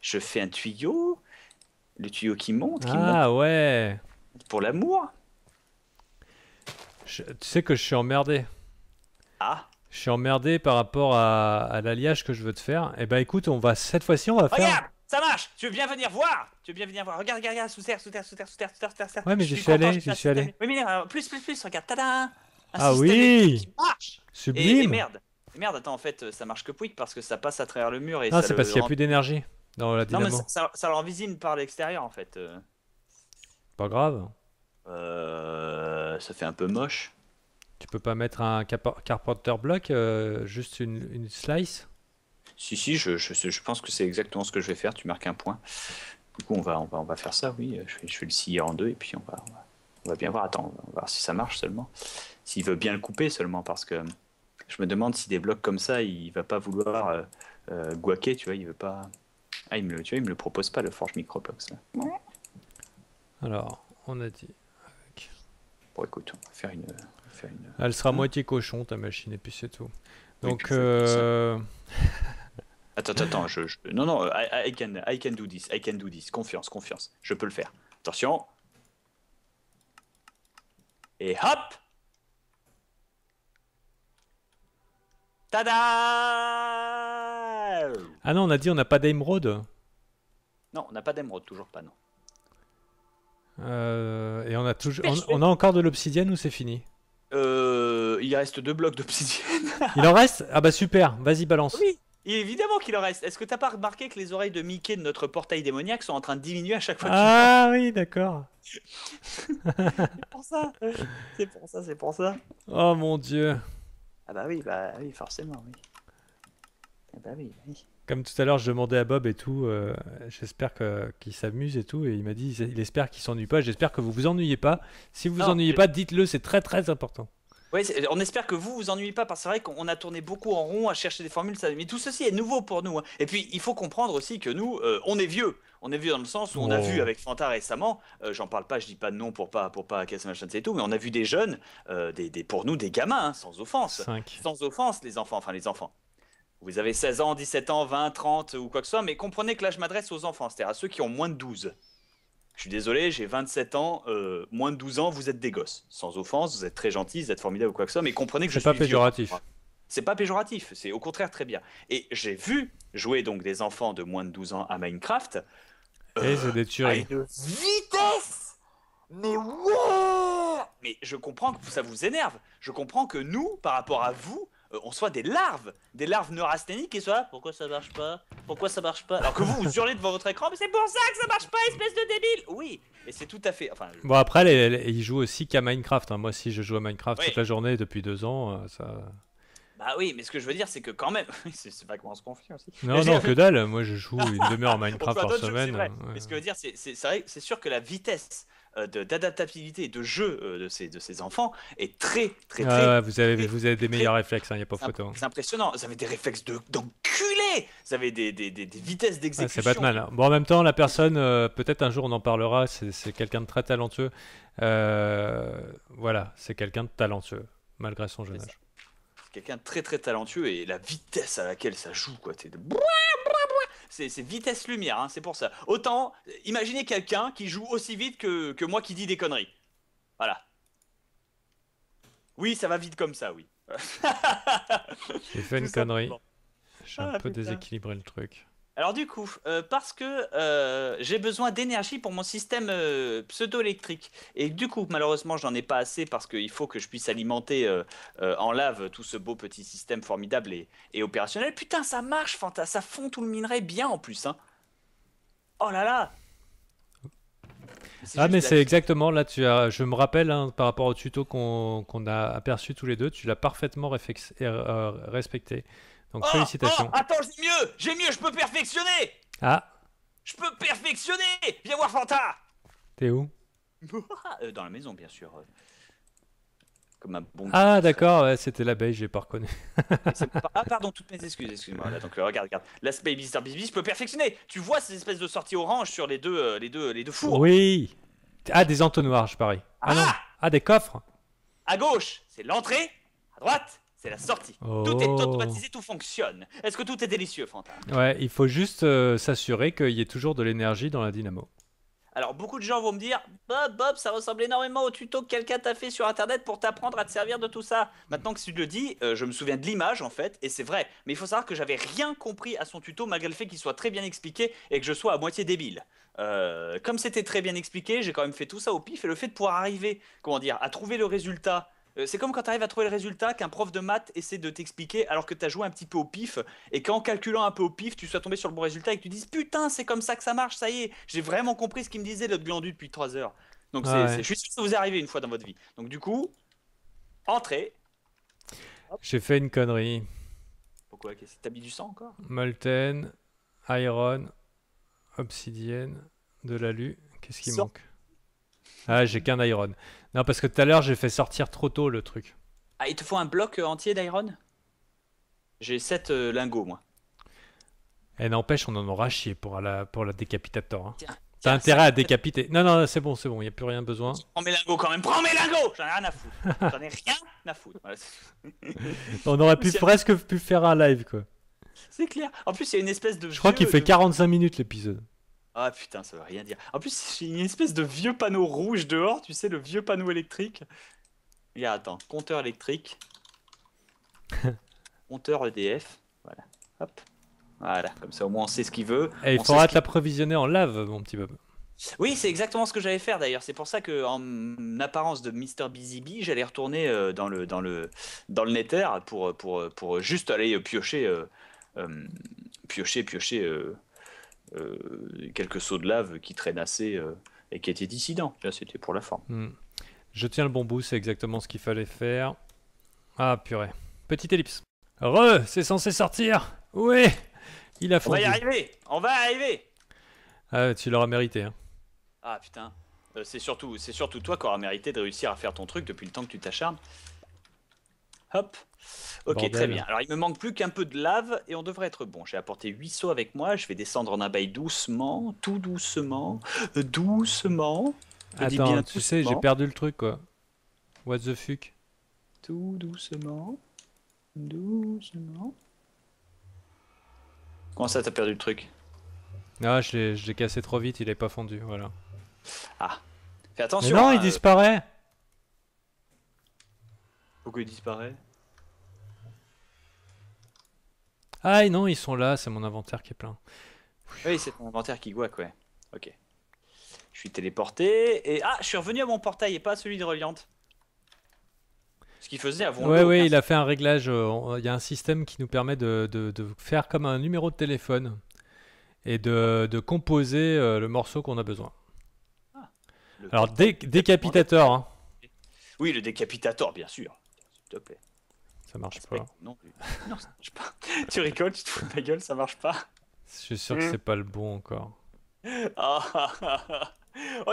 je fais un tuyau, le tuyau qui monte. ah ouais. Pour l'amour Tu sais que je suis emmerdé. Ah Je suis emmerdé par rapport à, l'alliage que je veux te faire. Eh ben écoute, on va cette fois-ci, on va faire. Regarde ça marche Tu veux bien venir voir Tu veux bien venir voir Regarde, regarde, regarde, sous terre, sous terre, sous terre, sous terre, sous terre, sous terre, sous terre. Ouais, mais je suis, allé, je suis allé. Oui, mais euh, plus, plus, plus, regarde, tada Ah oui marche Sublime et, merde Merde, attends, en fait, euh, ça marche que pouic parce que ça passe à travers le mur et Non, c'est parce qu'il n'y a plus d'énergie dans la dynamo. Non, mais ça, ça, ça par l'extérieur, en fait. Euh. Pas grave. Euh, ça fait un peu moche. Tu peux pas mettre un carpenter block, euh, juste une, slice Si, si, je, je, pense que c'est exactement ce que je vais faire. Tu marques un point. Du coup, on va, on va, on va faire ça, oui. Je vais, je le scier en deux et puis on va, on va, bien voir. Attends, on va voir si ça marche seulement. S'il veut bien le couper seulement, parce que je me demande si des blocs comme ça, il va pas vouloir euh, euh tu vois. Il veut pas. Ah, il me le, tu il me propose pas, le Forge Microbox. Là. Alors, on a dit. Bon, écoute, on va faire une. Elle sera hein. moitié cochon ta machine, et puis c'est tout. Donc. Euh, attends, euh... attends, attends, je, Non, non, I, can, I can do this, I can do this. Confiance, confiance, je peux le faire. Attention. Et hop Tada Ah non, on a dit on n'a pas d'émeraude Non, on n'a pas d'émeraude, toujours pas, non. Euh, et on a, toujours, on, a encore de l'obsidienne ou c'est fini euh, Il reste deux blocs d'obsidienne. il en reste Ah bah super, vas-y balance. Oui, évidemment qu'il en reste. Est-ce que t'as pas remarqué que les oreilles de Mickey de notre portail démoniaque sont en train de diminuer à chaque fois Ah tu oui, d'accord. c'est pour ça. C'est pour ça, c'est pour ça. Oh mon dieu. Ah bah oui, bah oui, forcément, oui. Ah bah oui, oui. Comme tout à l'heure, je demandais à Bob et tout, euh, j'espère qu'il s'amuse et tout, et il m'a dit, il espère qu'il s'ennuie pas, j'espère que vous vous ennuyez pas. Si vous vous ennuyez pas, dites-le, c'est très très important. Oui, on espère que vous vous ennuyez pas, parce que c'est vrai qu'on a tourné beaucoup en rond à chercher des formules, ça- mais tout ceci est nouveau pour nous. Hein. Et puis, il faut comprendre aussi que nous, euh, on est vieux. On est vieux dans le sens où on a vu avec Fanta récemment, euh, j'en parle pas, je dis pas de pour pas pour pas casser c'est tout, mais on a vu des jeunes, des, pour nous des gamins, hein, sans offense. Sans offense, les enfants, enfin les enfants, vous avez 16 ans, 17 ans, 20, 30 ou quoi que ce soit, mais comprenez que là, je m'adresse aux enfants, c'est-à-dire à ceux qui ont moins de 12. Je suis désolé, j'ai 27 ans, euh, moins de 12 ans, vous êtes des gosses. Sans offense, vous êtes très gentils, vous êtes formidables ou quoi que ce soit, mais comprenez que je suis. C'est pas péjoratif. C'est pas péjoratif, c'est au contraire très bien. Et j'ai vu jouer donc des enfants de moins de 12 ans à Minecraft. Et euh, c'est des tueries. vitesse Mais wouah Mais je comprends que ça vous énerve. Je comprends que nous, par rapport à vous, euh, on soit des larves, des larves neurasthéniques et soit. Pourquoi ça marche pas Pourquoi ça marche pas Alors que vous, vous hurlez devant votre écran, mais c'est pour ça que ça marche pas, espèce de débile Oui, et c'est tout à fait. Enfin, Bon, après, il joue ils jouent aussi qu'à Minecraft. Hein. Moi, si je joue à Minecraft toute la journée depuis deux ans, euh, ça. Bah oui, mais ce que je veux dire, c'est que quand même. c'est pas qu'on se confie aussi. Non, non, que dalle. Moi, je joue une demi-heure à Minecraft par semaine. Euh, mais ce que je veux dire, c'est sûr que la vitesse euh, d'adaptabilité et de jeu euh, de ces, de ces enfants est très, très, très. vous, avez, vous avez des meilleurs réflexes, hein, il n'y a pas photo. Hein. C'est impressionnant. Vous avez des réflexes d'enculé. vous avez des, des, des, des vitesses ah, d'exécution. c'est Batman. Hein. Bon, en même temps, la personne, euh, peut-être un jour on en parlera, c'est quelqu'un de très talentueux. voilà, c'est quelqu'un de talentueux, malgré son jeune âge. Quelqu'un de très, très talentueux et la vitesse à laquelle ça joue, quoi. T'es de c'est vitesse lumière, hein, c'est pour ça. Autant, euh, imaginez quelqu'un qui joue aussi vite que, moi qui dit des conneries. Voilà. Oui, ça va vite comme ça, oui. J'ai fait une connerie. J'ai un ah, peu déséquilibré le truc. Alors du coup, euh, parce que euh, j'ai besoin d'énergie pour mon système euh, pseudo-électrique. Et du coup, malheureusement, j'en ai pas assez parce qu'il faut que je puisse alimenter en lave tout ce beau petit système formidable et, opérationnel. Putain, ça marche, Fanta, ça fond tout le minerai bien en plus. Hein. Oh là là Ah mais c'est exactement, là tu as, je me rappelle hein, par rapport au tuto qu'on a aperçu tous les deux, tu l'as parfaitement respecté. Donc, ah, félicitations. Ah, attends, j'ai mieux, j'ai mieux, je peux perfectionner. Ah. Je peux perfectionner. Viens voir Fanta. T'es où ah, euh, Dans la maison, bien sûr. Euh. Comme un bon. Ah, d'accord, c'était l'abeille, j'ai pas reconnu. ah, pardon, toutes mes excuses, excuse-moi. Donc, euh, regarde, regarde. L'aspect je peux perfectionner. Tu vois ces espèces de sorties orange sur les deux, les deux, les deux fours Oui. Ah, des entonnoirs, je parie. Ah, ah non. Ah, des coffres. À gauche, c'est l'entrée. À droite, c'est la sortie. Tout est oh. automatisé, tout fonctionne. Est-ce que tout est délicieux, Fanta Ouais, il faut juste euh, s'assurer qu'il y ait toujours de l'énergie dans la dynamo. Alors, beaucoup de gens vont me dire Bob, Bob, ça ressemble énormément au tuto que quelqu'un t'a fait sur internet pour t'apprendre à te servir de tout ça. Maintenant que tu le dis, euh, je me souviens de l'image en fait, et c'est vrai. Mais il faut savoir que j'avais rien compris à son tuto, malgré le fait qu'il soit très bien expliqué et que je sois à moitié débile. Euh, comme c'était très bien expliqué, j'ai quand même fait tout ça au pif, et le fait de pouvoir arriver, comment dire, à trouver le résultat euh, c'est comme quand tu arrives à trouver le résultat qu'un prof de maths essaie de t'expliquer alors que tu as joué un petit peu au pif et qu'en calculant un peu au pif, tu sois tombé sur le bon résultat et que tu dises putain, c'est comme ça que ça marche, ça y est, j'ai vraiment compris ce qu'il me disait l'autre glandu depuis 3 heures. Donc c'est je suis sûr que ça vous est arrivé une fois dans votre vie. Donc du coup, entrez. J'ai fait une connerie. Pourquoi t'as mis du sang encore Molten, Iron, Obsidienne, de l'alu. Qu'est-ce qui manque Ah, j'ai qu'un Iron. Non, parce que tout à l'heure, j'ai fait sortir trop tôt le truc. Ah, il te faut un bloc euh, entier d'iron J'ai 7 euh, lingots, moi. Et eh, n'empêche, on en aura chié pour la, pour la décapitator. Hein. T'as intérêt à décapiter. Non, non, c'est bon, c'est bon, il n'y a plus rien besoin. Prends mes lingots quand même, prends mes lingots J'en ai rien à foutre. J'en ai rien à foutre. on aurait pu presque pu faire un live, quoi. C'est clair. En plus, il y a une espèce de. Je crois qu'il fait 45 minutes l'épisode. Ah putain, ça veut rien dire. En plus, a une espèce de vieux panneau rouge dehors, tu sais, le vieux panneau électrique. Il a attends, compteur électrique. compteur EDF. Voilà. Hop. Voilà, comme ça au moins on sait ce qu'il veut. Et il faudra te l'approvisionner en lave, mon petit Bob. Oui, c'est exactement ce que j'allais faire d'ailleurs. C'est pour ça que, en apparence de Mr. Busy j'allais retourner euh, dans le dans le dans le Nether pour pour pour juste aller piocher euh, euh, piocher piocher euh, quelques sauts de lave qui assez euh, et qui étaient dissidents. Là, c'était pour la forme. Hmm. Je tiens le bon bout, c'est exactement ce qu'il fallait faire. Ah, purée. Petite ellipse. Re, c'est censé sortir Oui Il a fondu. On va y arriver On va arriver Ah, tu l'auras mérité. Hein. Ah, putain. Euh, c'est surtout, surtout toi qui auras mérité de réussir à faire ton truc depuis le temps que tu t'acharnes. Hop. Ok, très bien. Alors, il me manque plus qu'un peu de lave et on devrait être bon. J'ai apporté 8 seaux avec moi. Je vais descendre en abeille doucement, tout doucement, euh, doucement. Attends, tu sais, j'ai perdu le truc, quoi. What the fuck Tout doucement, doucement. Comment ça, t'as perdu le truc Ah, je l'ai cassé trop vite, il est pas fondu, voilà. Ah. Fais attention. Mais non, il euh, disparaît faut il disparaît Ah non, ils sont là, c'est mon inventaire qui est plein. Oui, c'est mon inventaire qui guac, ouais. Ok. Je suis téléporté et... Ah, je suis revenu à mon portail et pas à celui de Reliante. Ce qu'il faisait avant. Oui, oui, il a fait un réglage. Euh, il y a un système qui nous permet de, faire comme un numéro de téléphone et de, composer euh, le morceau qu'on a besoin. Ah. Alors, décapitateur. Hein. Oui, le décapitateur, bien sûr. Ça marche pas. Non, pas. tu rigoles, tu te fous de ma gueule, ça marche pas. Je suis sûr que c'est pas le bon encore. on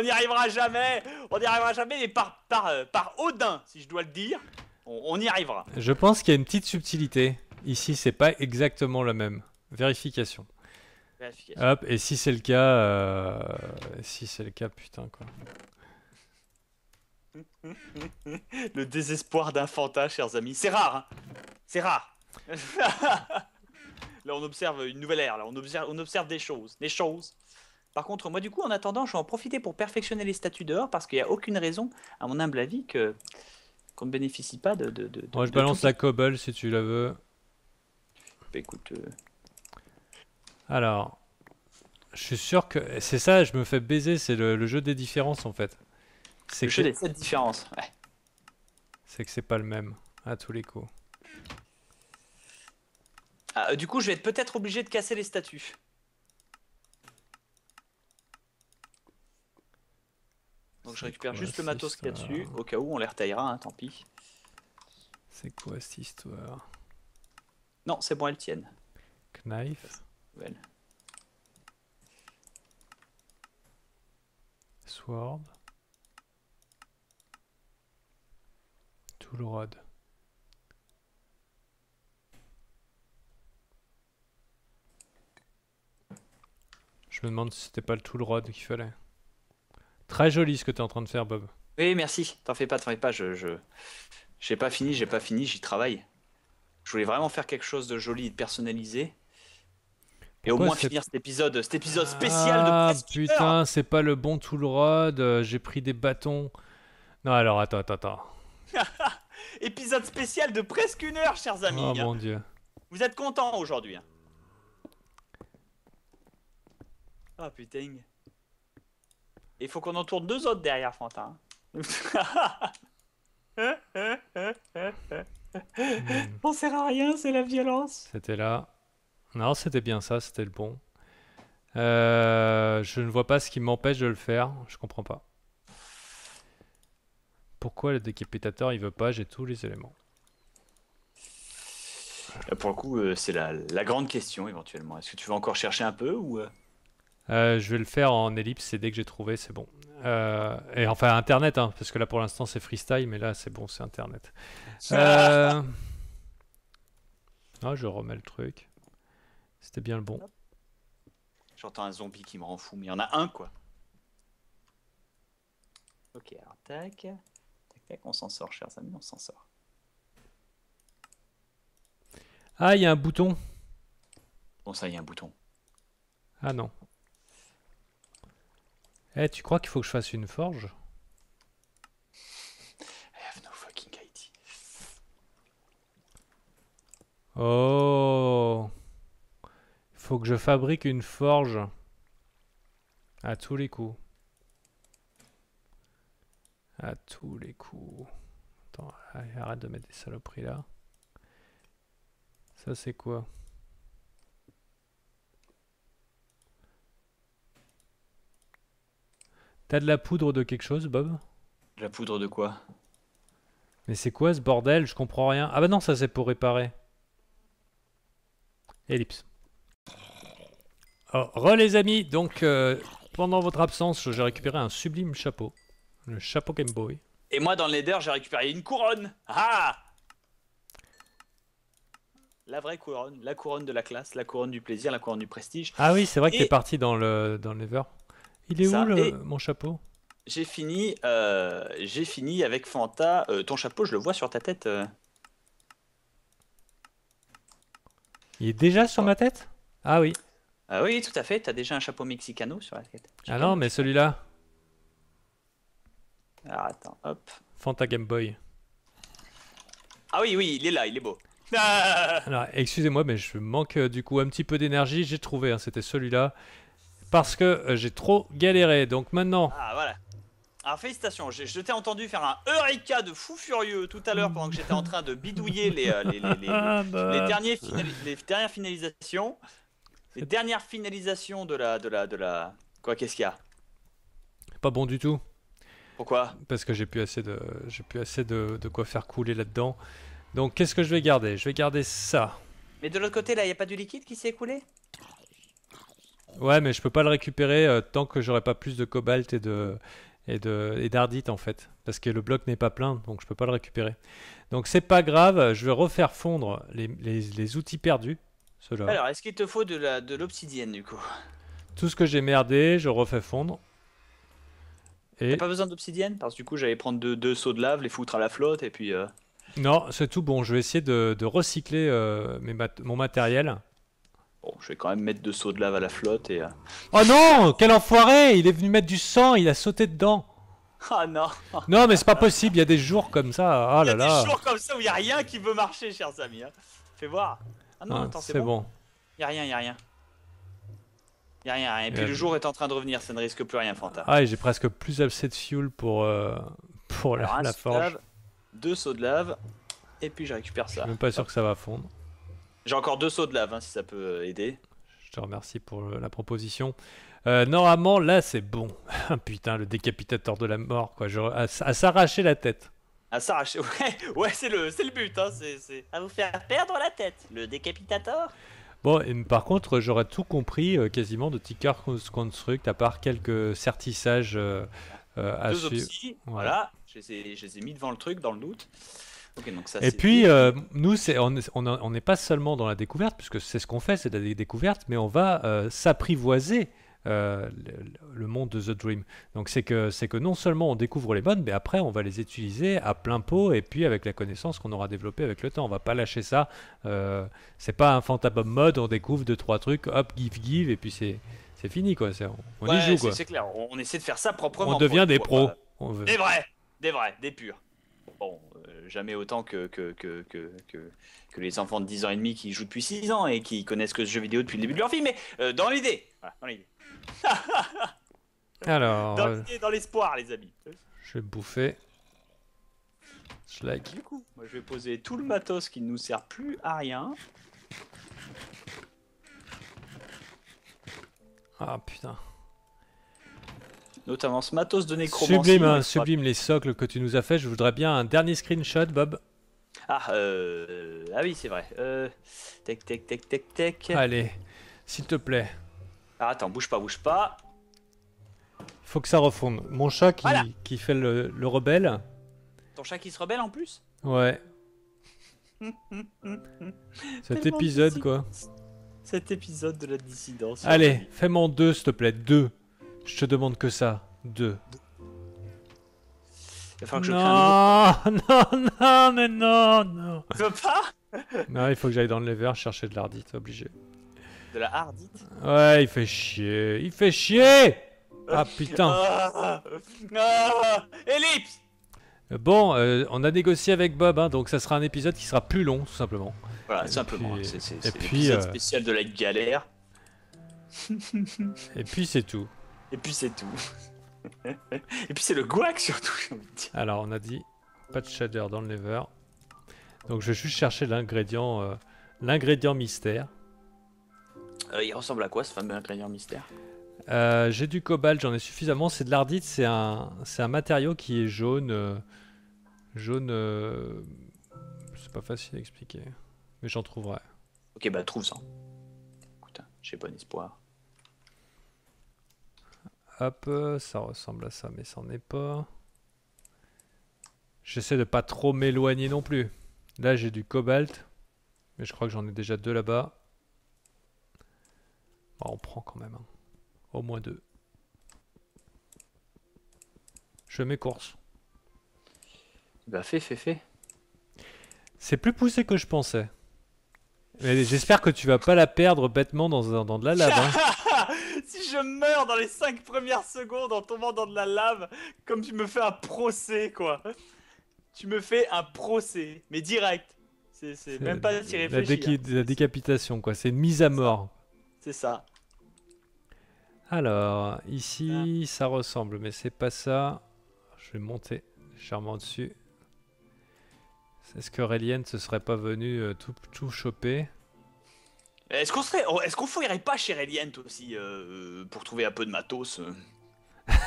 n'y arrivera jamais On n'y arrivera jamais, mais par, euh, par, Odin, si je dois le dire, on, y arrivera. Je pense qu'il y a une petite subtilité. Ici, c'est pas exactement la même. Vérification. Hop, et si c'est le cas, euh, si c'est le cas, putain quoi. Le désespoir d'un fantasme, chers amis. C'est rare, hein C'est rare Là, on observe une nouvelle ère. Là, on observe, on observe des choses. Des choses. Par contre, moi, du coup, en attendant, je vais en profiter pour perfectionner les statuts dehors parce qu'il n'y a aucune raison, à mon humble avis, que qu'on ne bénéficie pas de. moi, je balance la cobble si tu la veux. Bah, écoute. Euh. Alors, je suis sûr que c'est ça. Je me fais baiser. C'est le jeu des différences, en fait. C'est C'est que c'est pas le même à tous les coups. Ah, euh, du coup, je vais être peut-être obligé de casser les statues. Donc je récupère juste le matos qu'il y a dessus, au cas où on les retaillera, hein, tant pis. C'est quoi cette histoire Non, c'est bon, elles tiennent. Knife. Sword. Je me demande si c'était pas le rod qu'il fallait. Très joli ce que tu es en train de faire, Bob. Oui, merci. T'en fais pas, t'en fais pas. Je, je, j'ai pas fini, j'ai pas fini, j'y travaille. Je voulais vraiment faire quelque chose de joli et de personnalisé. Et au moins finir cet épisode, cet épisode ah, spécial ah, putain, c'est pas le bon rod euh, J'ai pris des bâtons. Non, alors attends, attends, attends. Épisode spécial de presque une heure, chers amis. Oh mon dieu. Vous êtes contents aujourd'hui. Hein. Oh putain. Il faut qu'on entoure deux autres derrière Fantin. On sert à rien, c'est la violence. C'était là. Non, c'était bien ça, c'était le bon. Euh, je ne vois pas ce qui m'empêche de le faire, je comprends pas. Pourquoi le décapitateur il veut pas J'ai tous les éléments. Euh, pour le coup, euh, c'est la, grande question éventuellement. Est-ce que tu vas encore chercher un peu ou euh? Je vais le faire en ellipse et dès que j'ai trouvé, c'est bon. et enfin, internet, hein, parce que là pour l'instant c'est freestyle, mais là c'est bon, c'est internet. Ah. Ah, je remets le truc. C'était bien le bon. J'entends un zombie qui me rend fou, mais il y en a un quoi. Ok, alors tac. On s'en sort, chers amis, on s'en sort. Ah, il y a un bouton. Bon, ça, y a un bouton. Ah non. Eh, tu crois qu'il faut que je fasse une forge I have no fucking Oh faut que je fabrique une forge à tous les coups. À tous les coups. Attends, arrête de mettre des saloperies là. Ça c'est quoi T'as de la poudre de quelque chose, Bob De la poudre de quoi Mais c'est quoi ce bordel Je comprends rien. Ah bah non, ça c'est pour réparer. Ellipse. Oh, re les amis, donc euh, pendant votre absence, j'ai récupéré un sublime chapeau. Le chapeau Game Boy. Et moi, dans le leader j'ai récupéré une couronne. Ah La vraie couronne, la couronne de la classe, la couronne du plaisir, la couronne du prestige. Ah oui, c'est vrai que t'es parti dans le dans Il est où le, mon chapeau J'ai fini, euh, j'ai fini avec Fanta. Euh, ton chapeau, je le vois sur ta tête. Euh. Il est déjà sur ma tête Ah oui. Ah oui, tout à fait. T'as déjà un chapeau mexicano sur la tête. Ah non, mais celui-là. Alors ah, attends, hop. Fanta Game Boy. Ah oui, oui, il est là, il est beau. excusez-moi, mais je manque euh, du coup un petit peu d'énergie. J'ai trouvé, hein, c'était celui-là. Parce que euh, j'ai trop galéré. Donc maintenant. Ah voilà. Alors ah, félicitations, je, t'ai entendu faire un Eureka de fou furieux tout à l'heure pendant que j'étais en train de bidouiller les, euh, ah, bah. derniers dernières finalisations. Les dernières finalisations de la. De la, de la... Quoi, qu'est-ce qu'il y a Pas bon du tout. Pourquoi Parce que j'ai plus assez de, j'ai assez de, quoi faire couler là-dedans. Donc qu'est-ce que je vais garder Je vais garder ça. Mais de l'autre côté, là, il n'y a pas du liquide qui s'est écoulé Ouais, mais je peux pas le récupérer euh, tant que j'aurai pas plus de cobalt et de et de d'ardite en fait, parce que le bloc n'est pas plein, donc je peux pas le récupérer. Donc c'est pas grave, je vais refaire fondre les, outils perdus. Alors, est-ce qu'il te faut de de l'obsidienne du coup Tout ce que j'ai merdé, je refais fondre pas besoin d'obsidienne Parce que du coup, j'allais prendre deux, seaux de lave, les foutre à la flotte et puis. Euh. Non, c'est tout bon. Je vais essayer de, recycler euh, mon matériel. Bon, je vais quand même mettre deux seaux de lave à la flotte et. Euh. Oh non Quel enfoiré Il est venu mettre du sang, il a sauté dedans Ah oh non Non, mais c'est pas possible, il y a des jours comme ça. Ah là là Il y a des jours comme ça où il n'y a rien qui veut marcher, chers amis. Hein. Fais voir. Ah non, ah, attends, c'est bon. Il Y a rien, il y a rien. Y rien. Et puis euh, le jour est en train de revenir, ça ne risque plus rien, Fanta. Ah, j'ai presque plus assez de fuel pour, euh, pour la, forge. deux sauts de lave, et puis je récupère ça. Je suis même pas sûr que ça va fondre. J'ai encore deux sauts de lave, hein, si ça peut aider. Je te remercie pour euh, la proposition. normalement, là, c'est bon. Putain, le décapitateur de la mort, quoi. à, s'arracher la tête. À s'arracher, ouais, c'est le, le but. Hein, c'est À vous faire perdre la tête, le décapitateur Bon, par contre, j'aurais tout compris euh, quasiment de Ticker Construct, à part quelques certissages euh, euh à suivre. voilà, je les, ai, mis devant le truc, dans le doute. et puis, euh, nous, on n'est pas seulement dans la découverte, puisque c'est ce qu'on fait, c'est la découverte, mais on va s'apprivoiser euh, le, monde de The Dream. Donc c'est que, c'est que non seulement on découvre les modes, mais après on va les utiliser à plein pot et puis avec la connaissance qu'on aura développée avec le temps. On va pas lâcher ça. Euh, c'est pas un fantabum mode, on découvre deux, trois trucs, hop, give, give, et puis c'est, c'est fini quoi. C'est, on y joue quoi. C'est clair, on, essaie de faire ça proprement. On devient des pros. On veut... Des vrais, des vrais, des purs. Bon, euh, jamais autant que que, que, que, que, les enfants de 10 ans et demi qui jouent depuis 6 ans et qui connaissent que ce jeu vidéo depuis le début de leur vie, mais dans l'idée. dans l'idée. Alors. Euh, dans, l'espoir, les amis. Je vais bouffer. Du moi, je vais poser tout le matos qui ne nous sert plus à rien. Ah putain. Notamment ce matos de nécromancie. Sublime, hein, sublime les socles que tu nous as fait. Je voudrais bien un dernier screenshot, Bob. Ah, euh, ah oui, c'est vrai. tech, tech, tech, Allez, s'il te plaît. Ah, attends, bouge pas, bouge pas. Faut que ça refonde. Mon chat qui, fait le, rebelle. Ton chat qui se rebelle en plus Ouais. Cet épisode, quoi. Cet épisode de la dissidence. Allez, fais-moi deux, s'il te plaît. Deux. Je te demande que ça. Deux. Il va non, non, non, mais non, non. Tu veux pas Non, il faut que j'aille dans le lever chercher de l'ardite. obligé. De la hardite Ouais, il fait chier. Il fait chier Ah putain ah, Ellipse Bon, euh, on a négocié avec Bob, hein, donc ça sera un épisode qui sera plus long, tout simplement. Voilà, et simplement. Puis... C'est l'épisode euh, spécial de la galère. et puis c'est tout. Et puis c'est tout. et puis c'est le guac surtout, Alors, on a dit pas de shader dans le lever. Donc je vais juste chercher l'ingrédient euh, l'ingrédient mystère. Euh, il ressemble à quoi ce fameux ingrédient mystère euh, J'ai du cobalt, j'en ai suffisamment. C'est de l'ardite, c'est un, c'est un matériau qui est jaune. Euh, jaune. c'est pas facile à expliquer. Mais j'en trouverai. Ok, bah trouve ça. Hein, j'ai bon espoir. Hop, ça ressemble à ça, mais ça est pas. J'essaie de pas trop m'éloigner non plus. Là, j'ai du cobalt. Mais je crois que j'en ai déjà deux là-bas. Bah, on prend quand même. Hein. Au moins deux. Je mets course. Bah fait, fait, fait. C'est plus poussé que je pensais. Mais j'espère que tu vas pas la perdre bêtement dans, de la lave. Hein. si je meurs dans les 5 premières secondes en tombant dans de la lave, comme tu me fais un procès, quoi. Tu me fais un procès, mais direct. C'est même pas si La, hein. la décapitation, quoi. C'est une mise à mort ça. Alors, ici, ça ressemble, mais c'est pas ça. Je vais monter charmant dessus. Est-ce que ne se serait pas venu euh, tout, tout choper Est-ce qu'on serait, oh, est-ce qu'on fouillerait pas chez Reliant aussi euh, euh, pour trouver un peu de matos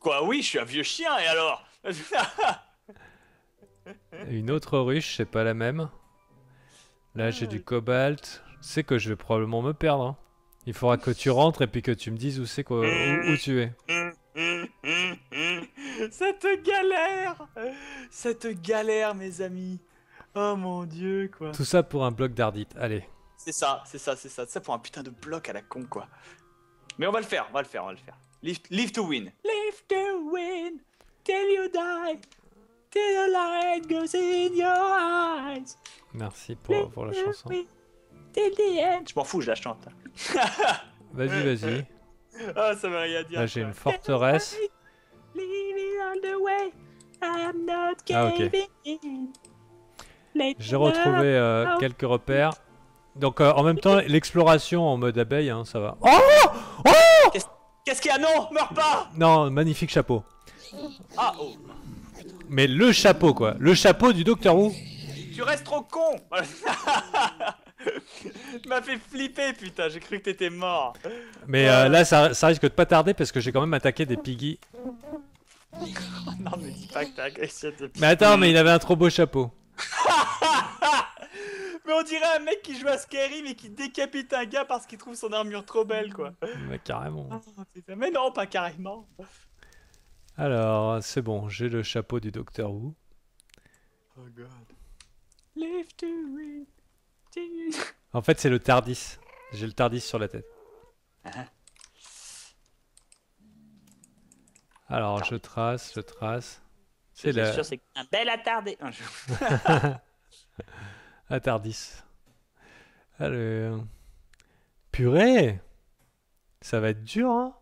Quoi Oui, je suis un vieux chien et alors Une autre ruche, c'est pas la même. Là, j'ai du ah. cobalt. C'est que je vais probablement me perdre. Hein. Il faudra que tu rentres et puis que tu me dises où c'est quoi, où, tu es. Cette galère, cette galère, mes amis. Oh mon dieu, quoi. Tout ça pour un bloc d'ardite. Allez. C'est ça, c'est ça, c'est ça. C'est ça pour un putain de bloc à la con, quoi. Mais on va le faire, on va le faire, on va le faire. Live, to win. Live to win. Till you die. Till the light goes in your eyes. Merci pour, la chanson. Je m'en fous, je la chante. vas-y, vas-y. oh, ça veut rien dire. Là, j'ai une forteresse. Ah, ok. J'ai retrouvé euh, quelques repères. Donc, euh, en même temps, l'exploration en mode abeille, hein, ça va. Oh Oh Qu'est-ce qu'il y a Non, meurs pas Non, magnifique chapeau. Ah, oh. Mais le chapeau, quoi. Le chapeau du Docteur Who. Tu restes trop con m'a fait flipper, putain, j'ai cru que t'étais mort. Mais euh, là, ça, risque de pas tarder parce que j'ai quand même attaqué des piggy. non, mais pas que Mais attends, mais il avait un trop beau chapeau. mais on dirait un mec qui joue à scary mais qui décapite un gars parce qu'il trouve son armure trop belle, quoi. Mais carrément. Ah, mais non, pas carrément. Alors, c'est bon, j'ai le chapeau du Docteur Wu Oh god. Live to en fait, c'est le Tardis. J'ai le Tardis sur la tête. Alors, je trace, je trace. C'est la... sûr, c'est un bel attardé. attardis. purée, ça va être dur, hein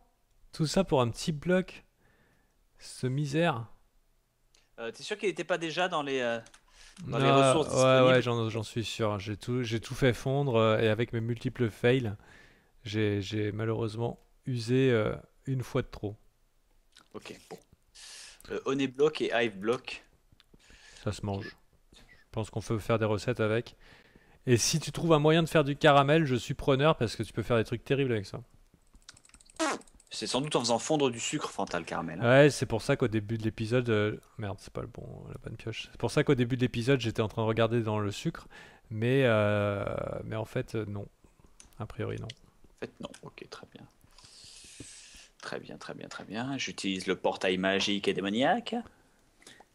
Tout ça pour un petit bloc. Ce misère. Euh, t'es sûr qu'il n'était pas déjà dans les. Euh, les ah, ressources Ouais, ouais j'en suis sûr. J'ai tout, tout fait fondre euh, et avec mes multiples fails, j'ai malheureusement usé euh, une fois de trop. Ok, bon. Euh, block et Hiveblock. Ça se mange. Je pense qu'on peut faire des recettes avec. Et si tu trouves un moyen de faire du caramel, je suis preneur parce que tu peux faire des trucs terribles avec ça. C'est sans doute en faisant fondre du sucre, Fantal Carmel. Hein. Ouais, c'est pour ça qu'au début de l'épisode. Euh, merde, c'est pas le bon, la bonne pioche. C'est pour ça qu'au début de l'épisode, j'étais en train de regarder dans le sucre. Mais, euh, mais en fait, euh, non. A priori, non. En fait, non. Ok, très bien. Très bien, très bien, très bien. J'utilise le portail magique et démoniaque.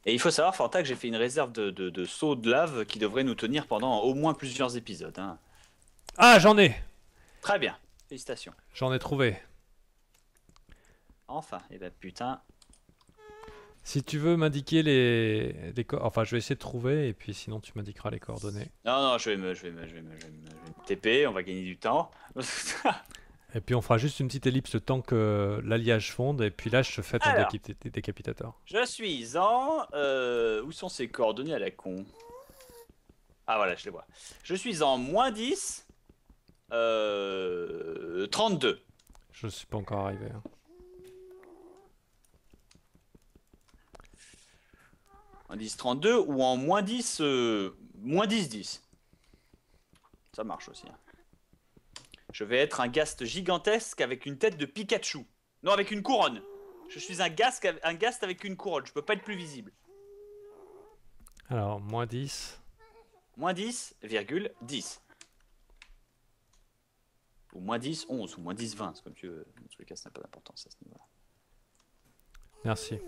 Et il faut savoir, Fanta, que j'ai fait une réserve de, de, de lave qui devrait nous tenir pendant au moins plusieurs épisodes. Hein. Ah, j'en ai Très bien. Félicitations. J'en ai trouvé. Enfin, et eh ben putain. Si tu veux m'indiquer les, les enfin je vais essayer de trouver et puis sinon tu m'indiqueras les coordonnées. Non non, je vais me je vais je vais me, je vais me, TP, on va gagner du temps. et puis on fera juste une petite ellipse tant que l'alliage fonde et puis là je fais ton décapitateur. Je suis en euh, où sont ces coordonnées à la con Ah voilà, je les vois. Je suis en moins 10 32. Euh, je suis pas encore arrivé. Hein. 10-32 ou en moins 10, euh, moins 10-10. Ça marche aussi. Hein. Je vais être un gast gigantesque avec une tête de Pikachu. Non, avec une couronne. Je suis un ghast un gast avec une couronne. Je peux pas être plus visible. Alors, moins 10. Moins 10, 10. Ou moins 10, 11. Ou moins 10, 20. C'est comme tu veux. cas, ça n'a pas d'importance à ce niveau-là. Merci.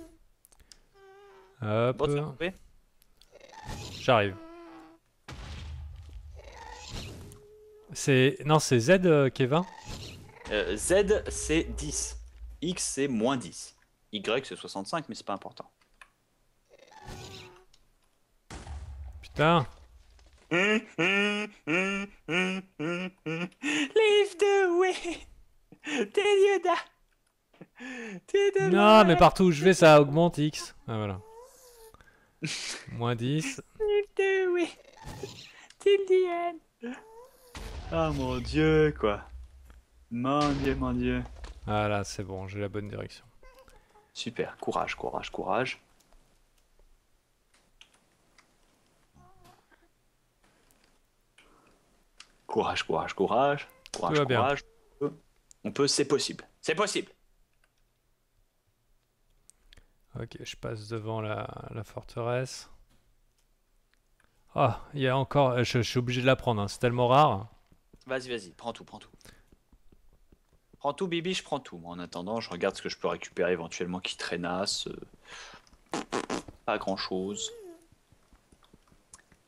Hop. J'arrive. C'est... Non, c'est Z, Kevin euh, euh, Z, c'est 10. X, c'est moins 10. Y, c'est 65, mais c'est pas important. Putain. Leave the way. T'es Non, mais partout où je vais, ça augmente X. Ah, voilà. Moins 10. Ah mon dieu, quoi. Mon dieu, mon dieu. Ah là, c'est bon, j'ai la bonne direction. Super, courage, courage, courage. Courage, courage, courage. Courage, courage. On peut, c'est possible. C'est possible. Ok, je passe devant la, forteresse. Ah, il y a encore... Euh, je, suis obligé de la prendre, hein, c'est tellement rare. Vas-y, vas-y, prends tout, prends tout. Prends tout, Bibi, je prends tout. en attendant, je regarde ce que je peux récupérer éventuellement qui traînasse. Euh, pas grand-chose